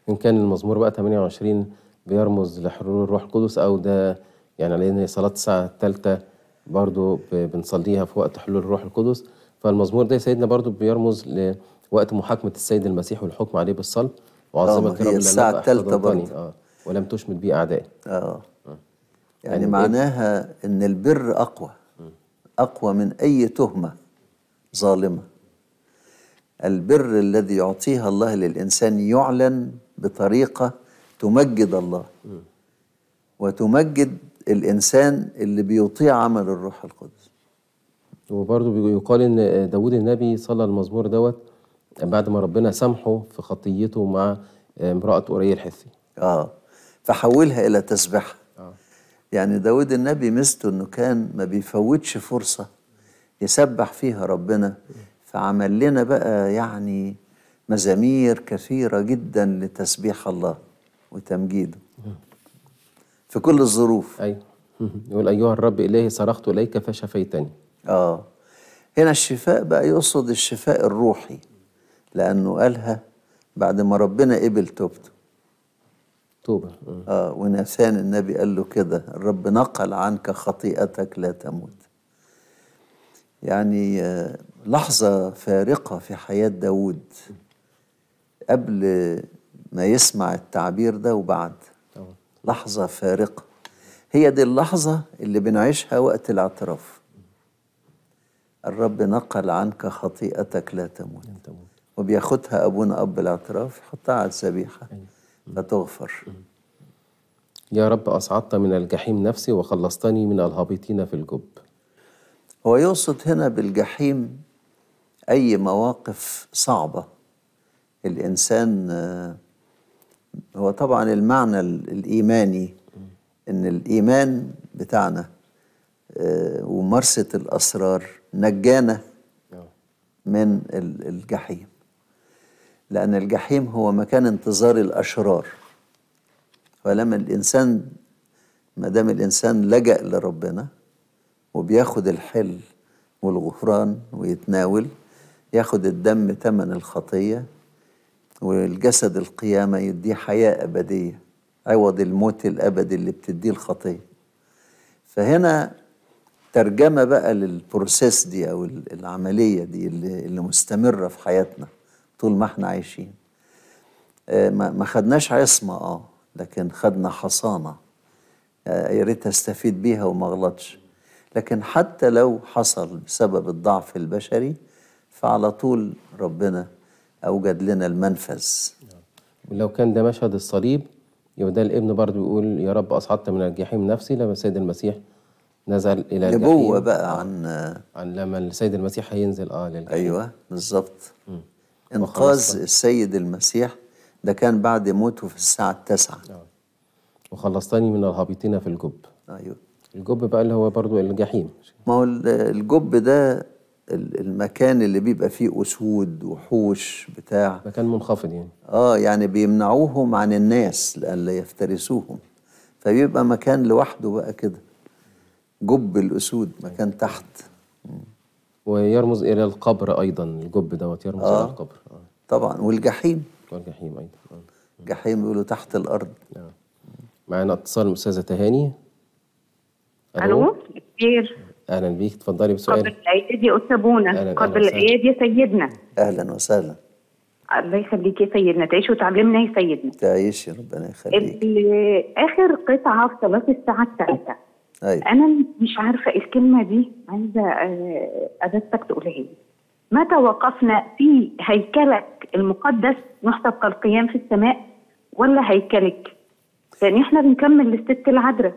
Speaker 1: إن كان المزمور بقى 28 بيرمز لحلول الروح القدس أو ده يعني لأن صلاة الساعة الثالثة برضو بنصليها في وقت حلول الروح القدس فالمزمور ده سيدنا برضو بيرمز ل وقت محاكمة السيد المسيح والحكم عليه بالصلب وعظم الكرام الساعة الثالثة برضه آه ولم تشمت بي أعدائي آه. آه. يعني,
Speaker 2: يعني معناها
Speaker 1: إن البر أقوى
Speaker 2: أقوى من أي تهمة ظالمة البر الذي يعطيها الله للإنسان يعلن بطريقة تمجد الله
Speaker 1: وتمجد الإنسان اللي بيطيع عمل الروح القدس وبرضه بيقال إن داود النبي صلى المزمور دوت بعد ما ربنا سامحه في خطيته مع آه، امرأة أوريا الحثي آه فحولها إلى تسبيحة آه. يعني داود النبي ميزته إنه كان ما بيفوتش
Speaker 2: فرصة يسبح فيها ربنا فعمل لنا بقى يعني مزامير كثيرة جدا لتسبيح الله وتمجيده
Speaker 1: في كل الظروف أيوة يقول أيها الرب إلهي صرخت إليك فشفيتني آه هنا الشفاء بقى يقصد الشفاء الروحي
Speaker 2: لأنه قالها بعد ما ربنا قبل توبته توبة آه. آه ونسان النبي قال له كده الرب نقل عنك خطيئتك لا تموت يعني آه لحظة فارقة في حياة داود قبل ما يسمع التعبير ده وبعد لحظة فارقة هي دي اللحظة اللي بنعيشها وقت الاعتراف الرب نقل عنك خطيئتك لا تموت, لا تموت.
Speaker 1: وبياخدها ابونا اب الاعتراف يحطها على الذبيحه فتغفر يا رب أصعدت من الجحيم نفسي وخلصتني من الهابطين في الجب هو يقصد هنا بالجحيم أي مواقف صعبة
Speaker 2: الإنسان آه، هو طبعا المعنى الإيماني إن الإيمان بتاعنا آه، وممارسة الأسرار نجانا آه. من الجحيم لأن الجحيم هو مكان انتظار الأشرار فلما الإنسان ما دام الإنسان لجأ لربنا وبياخد الحل والغفران ويتناول ياخد الدم تمن الخطية والجسد القيامة يديه حياة أبدية عوض الموت الأبدي اللي بتديه الخطية فهنا ترجمة بقى للبروسيس دي أو العملية دي اللي, اللي مستمرة في حياتنا طول ما احنا عايشين آه، ما خدناش عصمة اه لكن خدنا حصانة آه، يا ريت استفيد بيها وما اغلطش لكن حتى لو حصل بسبب الضعف البشري فعلى طول ربنا
Speaker 1: أوجد لنا المنفذ لو كان ده مشهد الصليب يبقى ده الابن برضه بيقول يا رب أصعدت من الجحيم نفسي لما السيد المسيح نزل إلى الجحيم نبوة بقى عن آه، عن لما السيد المسيح هينزل اه للجحيم ايوه بالظبط
Speaker 2: إنقاذ
Speaker 1: السيد المسيح ده كان بعد موته في الساعة التاسعة آه. وخلصتني من الهابطين في الجب أيوه الجب بقى اللي هو برضو الجحيم ما هو الجب ده المكان اللي بيبقى فيه اسود وحوش
Speaker 2: بتاع مكان منخفض يعني اه يعني بيمنعوهم عن الناس لألا يفترسوهم فبيبقى مكان لوحده بقى كده جب الاسود مكان أيوه. تحت
Speaker 1: ويرمز الى القبر ايضا الجب دوت يرمز آه. الى القبر آه. طبعا والجحيم والجحيم ايضا آه. جحيم بيقولوا تحت الارض آه. معانا اتصال استاذه تهاني الو كتير اهلا بيك اتفضلي بسؤال قبل
Speaker 3: الايادي يا اسابونا قبل الايادي يا سيدنا
Speaker 1: اهلا وسهلا
Speaker 3: الله يخليك يا سيدنا تعيش وتعلمنا يا
Speaker 2: سيدنا تعيش يا ربنا يخليك
Speaker 3: اخر قطعه في صلاه الساعه الثالثه أيوة. انا مش عارفه الكلمه دي عايزه آه، ادتك تقولها لي متى وقفنا في هيكلك المقدس نحسب القيام في السماء ولا هيكلك لان احنا بنكمل للست العذراء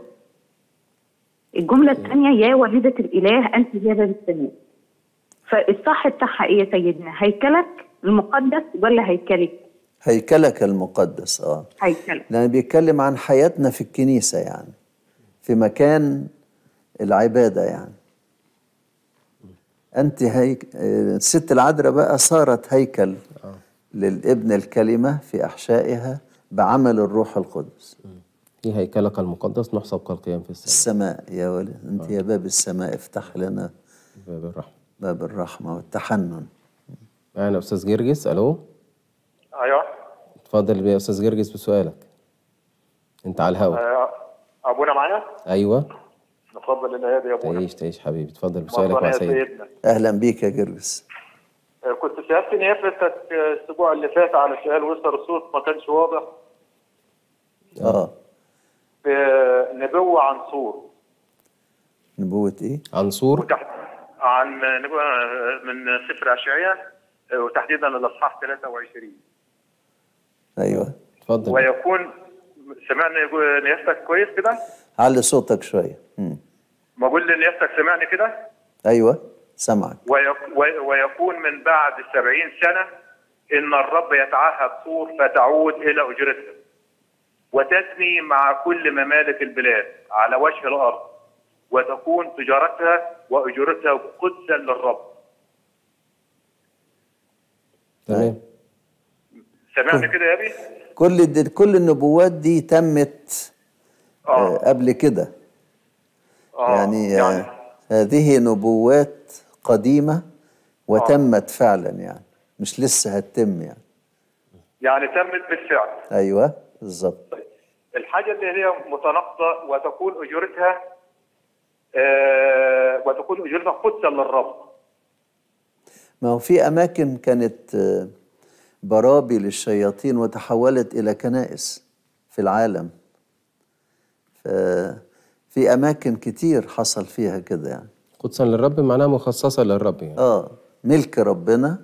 Speaker 3: الجمله الثانيه يا والده الاله انت يا باب السماء فالصح بتاعها ايه يا سيدنا هيكلك المقدس ولا هيكلك
Speaker 2: هيكلك المقدس اه هيكلك لان بيتكلم عن حياتنا في الكنيسه يعني في مكان العبادة يعني أنت هيك... الست العذراء بقى صارت هيكل آه. للابن الكلمة في أحشائها بعمل الروح القدس هي إيه هيكلك المقدس نحسب كالقيام في السماء السماء يا ولد أنت يا آه. باب السماء افتح
Speaker 1: لنا باب الرحمة باب الرحمة والتحنن معنا أستاذ جرجس ألو أيوه اتفضل يا أستاذ جرجس بسؤالك أنت على الهواء
Speaker 3: أيوه. ابونا معايا ايوه اتفضل العياده يا ابونا
Speaker 1: تعيش تعيش حبيبي اتفضل بسؤالك يا سيدنا اهلا بيك يا جرجس
Speaker 3: آه، كنت سالتني ابنتك آه، الاسبوع اللي فات على سؤال وصل الصوت ما كانش واضح اه, آه، نبوه عن صور
Speaker 1: نبوه ايه؟ عن صور وتحت...
Speaker 3: عن نبوه من سفر اشعياء وتحديدا الاصحاح 23
Speaker 2: ايوه اتفضل
Speaker 3: ويكون سمعني نيافتك كويس كده؟
Speaker 2: علي صوتك شويه امم
Speaker 3: بقول لنيافتك سمعني كده؟
Speaker 2: ايوه سمعك
Speaker 3: ويكون من بعد سبعين سنة إن الرب يتعهد صور فتعود إلى أجرتها وتثني مع كل ممالك البلاد على وجه الأرض وتكون تجارتها وأجرتها قدسا للرب تمام سمعني طيب. كده يا أبي؟
Speaker 2: كل كل النبوات دي تمت آه. آه. قبل كده آه. يعني, آه، يعني هذه نبوات قديمة وتمت آه. فعلا يعني مش لسه هتتم يعني
Speaker 3: يعني تمت بالفعل
Speaker 2: ايوه بالظبط
Speaker 3: الحاجة اللي هي متناقضة وتكون أجرتها آه وتكون أجرتها قدسا للرب
Speaker 2: ما هو في أماكن كانت آه برابي للشياطين وتحولت إلى كنائس في العالم في أماكن كتير حصل فيها كده يعني قدسا للرب معناها مخصصة للرب يعني آه ملك ربنا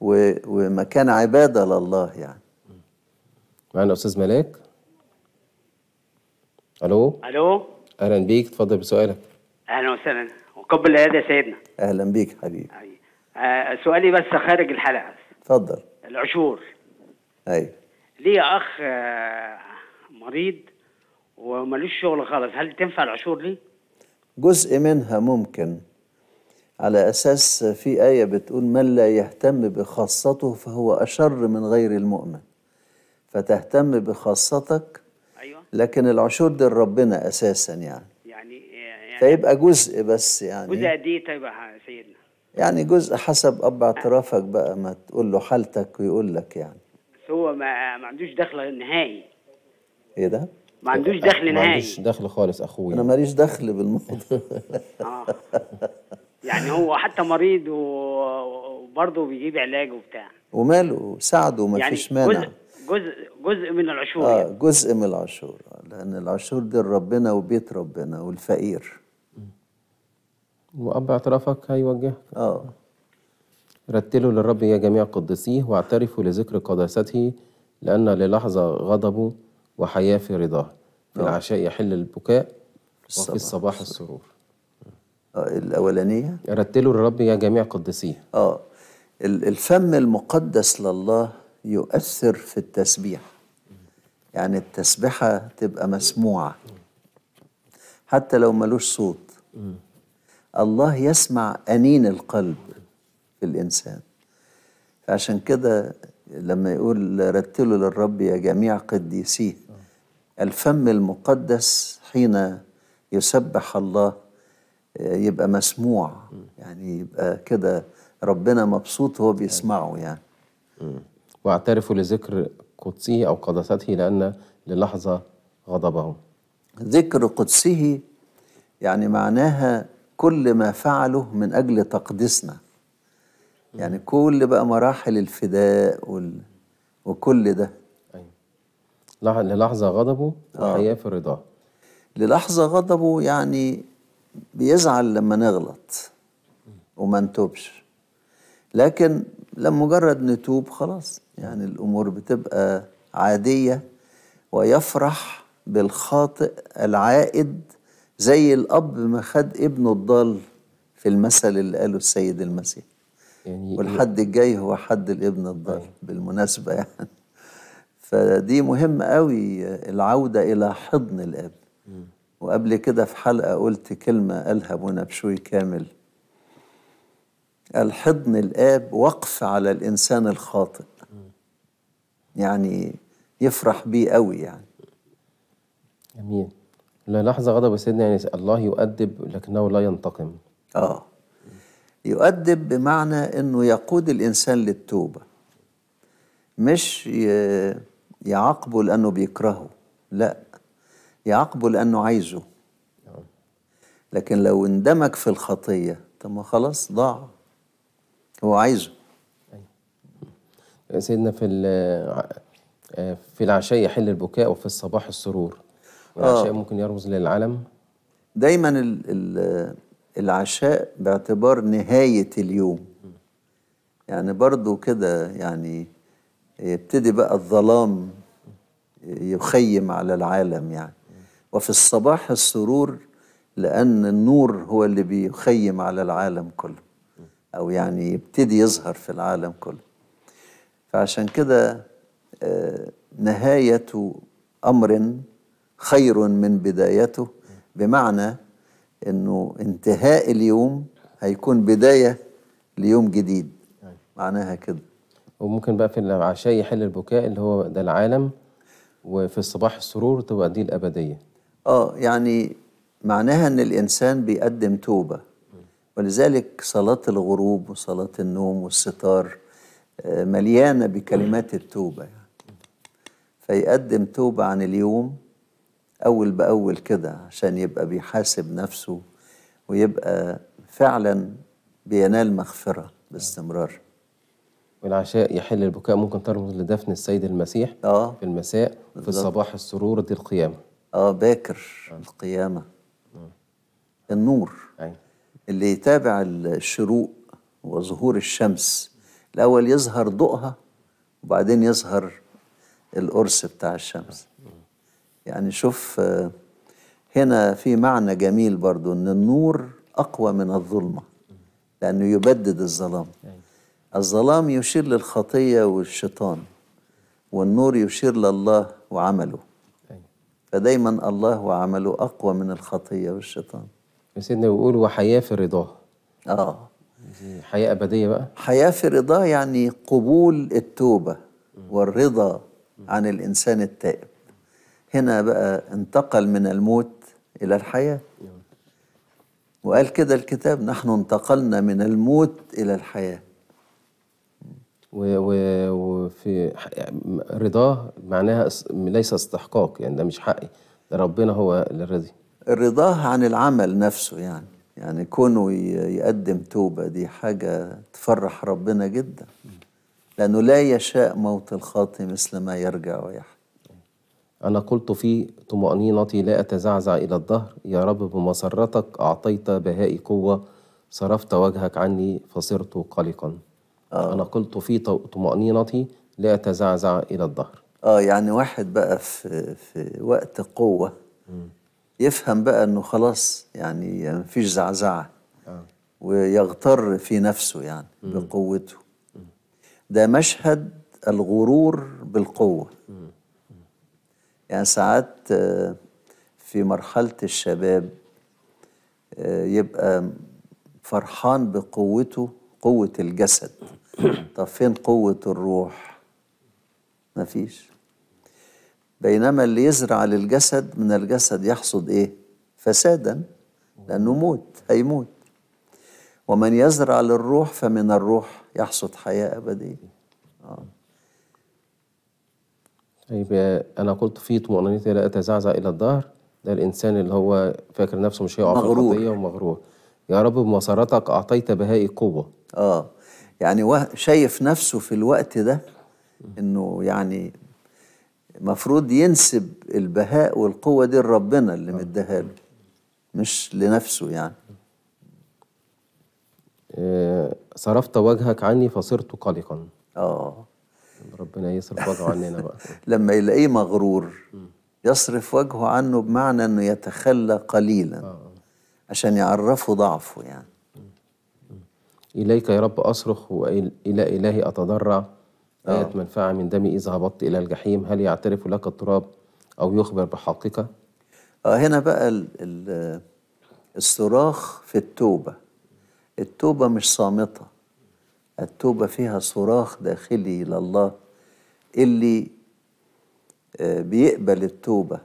Speaker 2: و...
Speaker 1: ومكان عبادة لله يعني معنا أستاذ ملاك ألو ألو أهلا بيك اتفضل بسؤالك
Speaker 3: أهلا وسهلا
Speaker 2: وقبل هذا يا
Speaker 3: سيدنا
Speaker 1: أهلا بيك حبيبي طيب.
Speaker 3: آه سؤالي بس خارج الحلقة اتفضل العشور اي لي اخ آه، مريض ومالوش شغل خالص هل تنفع العشور لي
Speaker 2: جزء منها ممكن على اساس في ايه بتقول من لا يهتم بخاصته فهو اشر من غير المؤمن فتهتم بخاصتك ايوه لكن العشور دي لربنا اساسا يعني يعني, آه، يعني فيبقى جزء بس يعني جزء قد
Speaker 3: ايه طيب يا سيدنا
Speaker 2: يعني جزء حسب اب اعترافك بقى ما تقول له حالتك ويقول لك يعني
Speaker 3: بس هو ما, ما عندوش دخل نهائي ايه ده؟ ما عندوش دخل نهائي ما عندوش
Speaker 2: دخل خالص اخويا انا ماليش دخل بالموضوع
Speaker 3: اه يعني هو حتى مريض وبرضه بيجيب علاج وبتاع
Speaker 2: وماله ساعده ما يعني فيش مانع جزء
Speaker 3: جزء جزء من العشور اه يعني.
Speaker 2: جزء من العشور لان العشور دي ربنا وبيت ربنا والفقير
Speaker 1: وأب اعترافك هيوجهك اه رتلوا للرب يا جميع قدسيه واعترفوا لذكر قداسته لأن للحظة غضبه وحياة في رضاه في أوه. العشاء يحل البكاء الصباح. وفي الصباح السرور آه، الأولانية رتلوا للرب يا جميع قدسيه اه الفم المقدس
Speaker 2: لله يؤثر في التسبيح يعني التسبحة تبقى مسموعة حتى لو ملوش صوت الله يسمع أنين القلب في الإنسان فعشان كده لما يقول رتلوا للرب يا جميع قديسيه الفم المقدس حين يسبح الله يبقى
Speaker 1: مسموع يعني يبقى كده ربنا مبسوط وهو بيسمعه يعني واعترفوا لذكر قدسه أو قدسته لأن للحظة غضبه ذكر قدسه يعني معناها كل ما
Speaker 2: فعله من أجل تقديسنا يعني كل بقى مراحل الفداء وال... وكل ده أيوة. للحظة غضبه آه. وحياة في الرضا للحظة غضبه يعني بيزعل لما نغلط وما نتوبش لكن لما مجرد نتوب خلاص يعني الأمور بتبقى عادية ويفرح بالخاطئ العائد زي الاب ما خد ابنه الضال في المثل اللي قاله السيد المسيح يعني إيه؟ والحد الجاي هو حد الابن الضال أيوه. بالمناسبه يعني فدي مهم قوي العوده الى حضن الاب وقبل كده في حلقه قلت كلمه قالها ابونا بشوي كامل قال حضن الاب وقف على الانسان الخاطئ
Speaker 1: يعني يفرح بيه قوي يعني أمين لا لحظة غضب سيدنا يعني الله يؤدب لكنه لا ينتقم آه يؤدب بمعنى أنه يقود الإنسان للتوبة
Speaker 2: مش يعاقبه لأنه بيكرهه لا يعاقبه لأنه عايزه لكن لو اندمج في الخطية
Speaker 1: طب ما خلاص ضاع هو عايزه سيدنا في آه، في العشاء يحل البكاء وفي الصباح السرور العشاء آه. ممكن يرمز للعالم دايما ال ال العشاء
Speaker 2: باعتبار نهاية اليوم يعني برضو كده يعني يبتدي بقى الظلام يخيم على العالم يعني وفي الصباح السرور لأن النور هو اللي بيخيم على العالم كله أو يعني يبتدي يظهر في العالم كله فعشان كده آه، نهاية أمر خير من بدايته بمعنى انه انتهاء اليوم
Speaker 1: هيكون بدايه ليوم جديد معناها كده وممكن بقى في العشاء يحل البكاء اللي هو ده العالم وفي الصباح السرور تبقى دي الابديه اه يعني معناها ان الانسان بيقدم توبه
Speaker 2: ولذلك صلاه الغروب وصلاه النوم والستار آه، مليانه بكلمات التوبه يعني. فيقدم توبه عن اليوم أول بأول كده عشان يبقى بيحاسب نفسه ويبقى
Speaker 1: فعلا بينال مغفرة باستمرار والعشاء يحل البكاء ممكن ترمز لدفن السيد المسيح آه في المساء في الصباح السرور دي القيامة آه باكر آه. القيامة آه. النور آه. اللي
Speaker 2: يتابع الشروق وظهور الشمس الأول يظهر ضوءها وبعدين يظهر القرص بتاع الشمس يعني شوف آه، هنا في معنى جميل برضو ان النور اقوى من الظلمه لانه يبدد الظلام الظلام يشير للخطيه والشيطان والنور يشير لله وعمله فدايما الله وعمله اقوى من الخطيه والشيطان سيدنا بيقول وحياه في رضاه اه حياه ابديه بقى حياه في رضاه يعني قبول التوبه والرضا عن الانسان التائب هنا بقى انتقل من الموت إلى الحياة وقال كده الكتاب
Speaker 1: نحن انتقلنا من الموت إلى الحياة وفي رضاه معناها ليس استحقاق يعني ده مش حقي ده ربنا هو اللي رضي الرضاه عن العمل نفسه يعني يعني كونه
Speaker 2: يقدم توبة دي حاجة تفرح ربنا جدا لأنه لا
Speaker 1: يشاء موت الخاطئ مثل ما يرجع ويحيى أنا قلت في طمأنينتي لا أتزعزع إلى الدهر يا رب بمسرتك أعطيت بهائي قوة صرفت وجهك عني فصرت قلقا آه. أنا قلت في طمأنينتي لا أتزعزع إلى الدهر آه يعني واحد بقى في, في وقت
Speaker 2: قوة م. يفهم بقى أنه خلاص يعني مفيش زعزعة آه. ويغتر في نفسه يعني م. بقوته م. ده مشهد الغرور بالقوة م. يعني ساعات آه، في مرحلة الشباب آه، يبقى فرحان بقوته قوة الجسد طب فين قوة الروح مفيش بينما اللي يزرع للجسد من الجسد يحصد ايه فسادا لانه موت هيموت ومن يزرع للروح فمن الروح يحصد حياة أبدية آه.
Speaker 1: طيب أنا قلت في طمانينه لا أتزعزع إلى الظهر ده الإنسان اللي هو فاكر نفسه مش هيقع في ومغرور يا رب بمسارتك أعطيت بهائي قوة آه يعني شايف نفسه في الوقت ده
Speaker 2: إنه يعني مفروض ينسب البهاء والقوة
Speaker 1: دي لربنا اللي آه. مديها له مش لنفسه يعني آه، صرفت وجهك عني فصرت قلقا اه ربنا يصرف وجهه عننا بقى لما يلاقيه مغرور يصرف وجهه
Speaker 2: عنه بمعنى انه يتخلى قليلا آه. عشان يعرفه ضعفه يعني
Speaker 1: إليك يا رب أصرخ وإلى إلهي أتضرع آية آه. منفعة من دمي إذا هبطت إلى الجحيم هل يعترف لك التراب أو يخبر بحقك آه هنا بقى الـ الـ الصراخ في التوبة
Speaker 2: التوبة مش صامتة التوبة فيها صراخ داخلي إلى الله اللي آه، بيقبل التوبة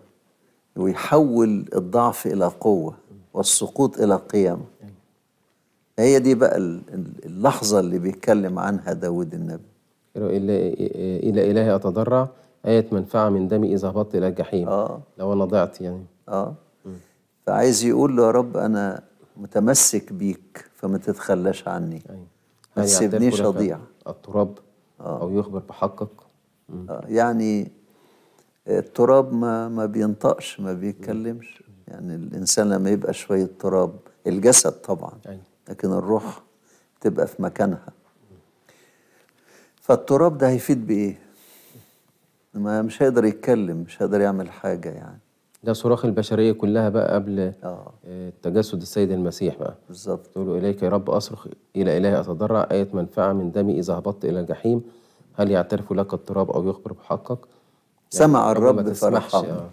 Speaker 2: ويحول الضعف إلى قوة والسقوط إلى قيم
Speaker 1: هي دي بقى اللحظة اللي بيتكلم عنها داود النبي إلى إلهي أتضرع آية منفعة من دمي إذا هبطت إلى الجحيم آه. لو أنا ضعت يعني آه فعايز يقول له يا رب أنا متمسك بيك
Speaker 2: فما تتخلاش عني أي. أيوة. ما تسيبنيش اضيع التراب آه. او يخبر بحقك آه. يعني التراب ما ما بينطقش ما بيتكلمش يعني الانسان لما يبقى شويه تراب الجسد طبعا أيوة. لكن الروح تبقى في مكانها فالتراب ده
Speaker 1: هيفيد بايه ما مش هيقدر يتكلم مش هيقدر يعمل حاجه يعني ده صراخ البشريه كلها بقى قبل آه. آه، تجسد السيد المسيح بقى بالظبط تقول اليك يا رب اصرخ الى الهي اتضرع ايه منفعه من دمي اذا هبطت الى الجحيم هل يعترف لك التراب او يخبر بحقك يعني سمع الرب فرحان آه.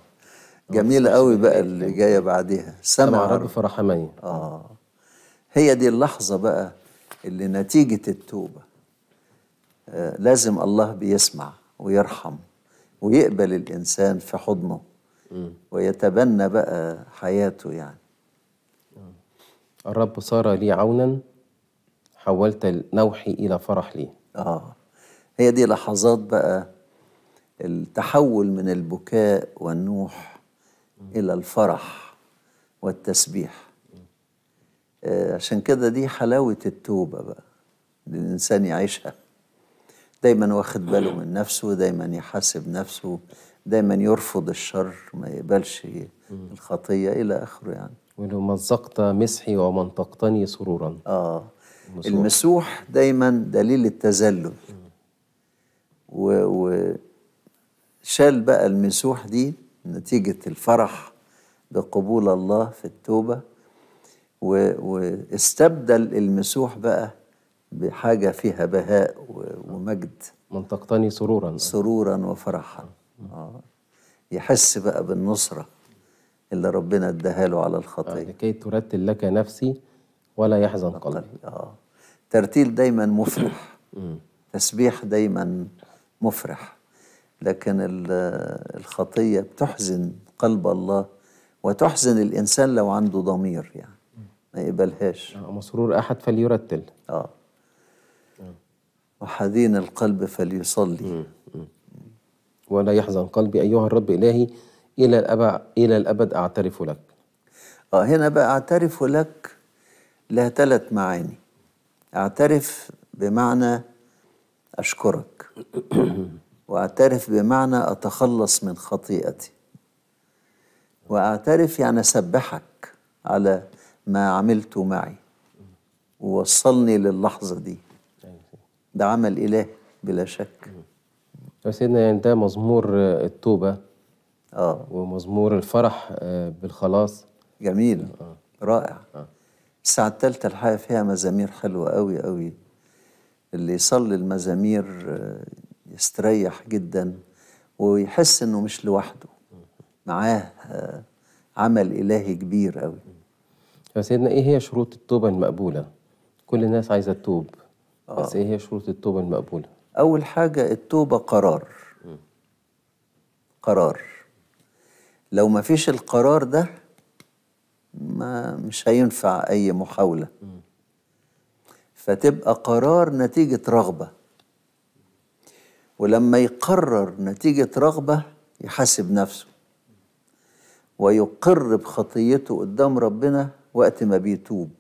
Speaker 1: جميلة آه، قوي بقى إيه، اللي إيه. جايه بعديها سمع, سمع الرب فرحمني اه هي دي
Speaker 2: اللحظه بقى اللي نتيجه التوبه آه لازم الله بيسمع ويرحم ويقبل الانسان في حضنه
Speaker 1: ويتبنى بقى حياته يعني الرب صار لي عونا حولت نوحي إلى فرح لي آه هي دي
Speaker 2: لحظات بقى التحول من البكاء والنوح إلى الفرح والتسبيح آه، عشان كده دي حلاوة التوبة بقى للإنسان الإنسان يعيشها دايما واخد باله من نفسه دايما يحاسب نفسه دايما يرفض الشر ما يقبلش الخطية إلى آخره يعني وإنه مزقت مسحي ومنطقتني سرورا آه المسوح دايما دليل التذلل وشال بقى المسوح دي نتيجة الفرح بقبول الله في التوبة واستبدل المسوح بقى بحاجة فيها بهاء ومجد منطقتني
Speaker 1: سرورا سرورا وفرحا آه. يحس بقى بالنصرة اللي ربنا اداها له على الخطية آه، لكي ترتل لك نفسي ولا يحزن
Speaker 2: قلبي آه. ترتيل دايما مفرح تسبيح دايما مفرح لكن الخطية بتحزن قلب الله وتحزن الإنسان لو عنده ضمير يعني ما يقبلهاش آه، مسرور
Speaker 1: أحد فليرتل آه وحزين القلب فليصلي ولا يحزن قلبي أيها الرب إلهي إلى الأبد إلى الأبد أعترف لك. آه هنا بقى أعترف لك لها ثلاث
Speaker 2: معاني. أعترف بمعنى أشكرك. وأعترف بمعنى أتخلص من خطيئتي. وأعترف يعني أسبحك على ما عملته معي.
Speaker 1: ووصلني للحظة دي. أيوة. ده عمل إله بلا شك. يا سيدنا يعني ده مزمور آه، التوبة اه ومزمور الفرح آه، بالخلاص جميل آه. رائع آه. الساعة الثالثة الحقيقة
Speaker 2: فيها مزامير حلوة قوي قوي اللي يصلي المزامير آه، يستريح جدا ويحس انه مش لوحده معاه
Speaker 1: عمل إلهي كبير قوي يا سيدنا إيه هي شروط التوبة المقبولة؟ كل الناس عايزة تتوب بس إيه هي شروط التوبة المقبولة؟ أول حاجة التوبة قرار قرار لو ما فيش
Speaker 2: القرار ده ما مش هينفع أي محاولة فتبقى قرار نتيجة رغبة ولما يقرر نتيجة رغبة يحاسب نفسه ويقر بخطيته قدام ربنا وقت ما بيتوب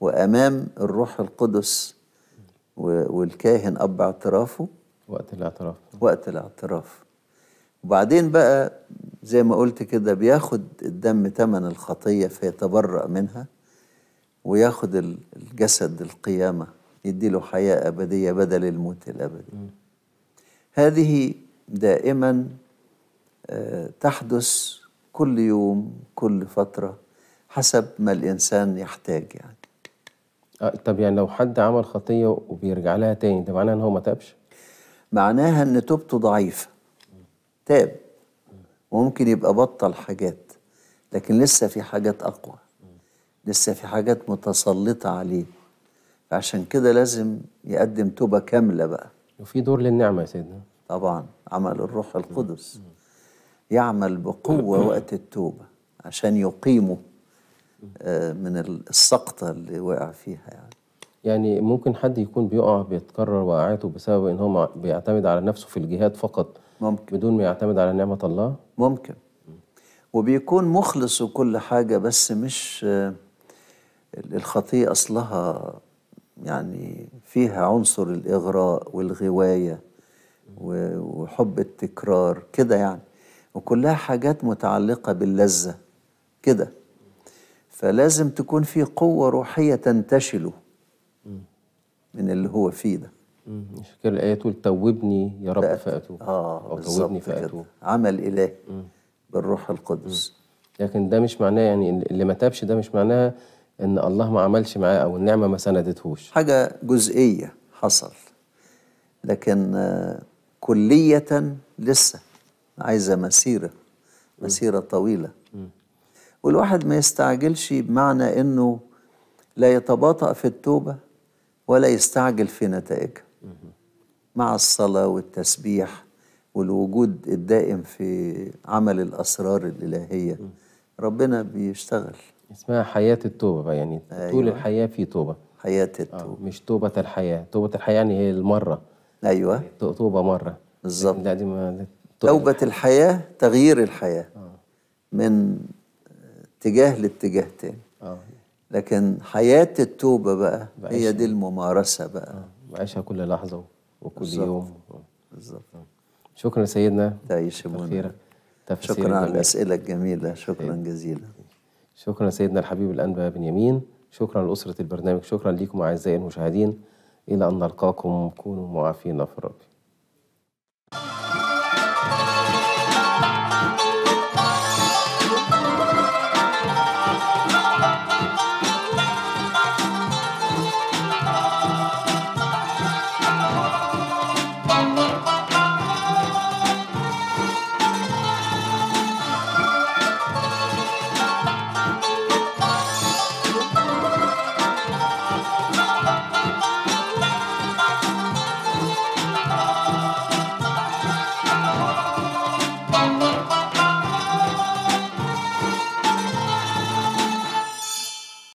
Speaker 2: وأمام الروح القدس والكاهن اب اعترافه وقت الاعتراف وقت الاعتراف وبعدين بقى زي ما قلت كده بياخد الدم تمن الخطيه فيتبرأ منها وياخد الجسد القيامه يديله حياه ابديه بدل الموت الابدي م. هذه دائما آه، تحدث كل
Speaker 1: يوم كل فتره حسب ما الانسان يحتاج يعني آه طب يعني لو حد عمل خطية وبيرجع لها تاني ده معناها إن هو ما تابش؟ معناها إن توبته ضعيفة تاب وممكن يبقى بطل حاجات
Speaker 2: لكن لسه في حاجات أقوى لسه في حاجات متسلطة عليه فعشان كده لازم يقدم توبة كاملة بقى وفي دور للنعمة يا سيدنا طبعا عمل الروح القدس يعمل بقوة وقت التوبة عشان يقيمه آه، من السقطه اللي وقع فيها
Speaker 1: يعني يعني ممكن حد يكون بيقع بيتكرر وقعاته بسبب ان هو بيعتمد على نفسه في الجهاد فقط ممكن بدون ما يعتمد على نعمه الله ممكن
Speaker 2: وبيكون مخلص وكل حاجه بس مش آه، الخطية اصلها يعني فيها عنصر الاغراء والغوايه وحب التكرار كده يعني وكلها حاجات متعلقه باللذه كده فلازم تكون في قوة روحية تنتشله من اللي هو فيه ده مش كده الآية تقول توبني
Speaker 1: يا رب فأتوب اه أو توبني فأتوب عمل إلهي بالروح القدس مم. لكن ده مش معناه يعني اللي ما تابش ده مش معناه إن الله ما عملش معاه أو النعمة ما سندتهوش حاجة جزئية حصل لكن آه،
Speaker 2: كلية لسه عايزة مسيرة مسيرة طويلة والواحد ما يستعجلش بمعنى انه لا يتباطأ في التوبة ولا يستعجل في نتائجها مع الصلاة والتسبيح والوجود الدائم في عمل الأسرار الإلهية ربنا بيشتغل
Speaker 1: اسمها حياة التوبة بقى يعني أيوة. طول الحياة في توبة حياة آه، التوبة آه مش توبة الحياة توبة الحياة يعني هي المرة أيوة توبة مرة بالظبط توبة الحياة تغيير الحياة آه.
Speaker 2: من اتجاه لاتجاه تاني آه. لكن حياة التوبة
Speaker 1: بقى بعيشها. هي دي الممارسة بقى آه. بعيشها كل لحظة وكل بالزبط. يوم بالظبط آه. شكرا سيدنا تعيش تفسيرك شكرا على الأسئلة الجميلة شكرا سيد. جزيلا شكرا سيدنا الحبيب الأنبا يمين شكرا لأسرة البرنامج شكرا لكم أعزائي المشاهدين إلى أن نلقاكم كونوا معافين في الرب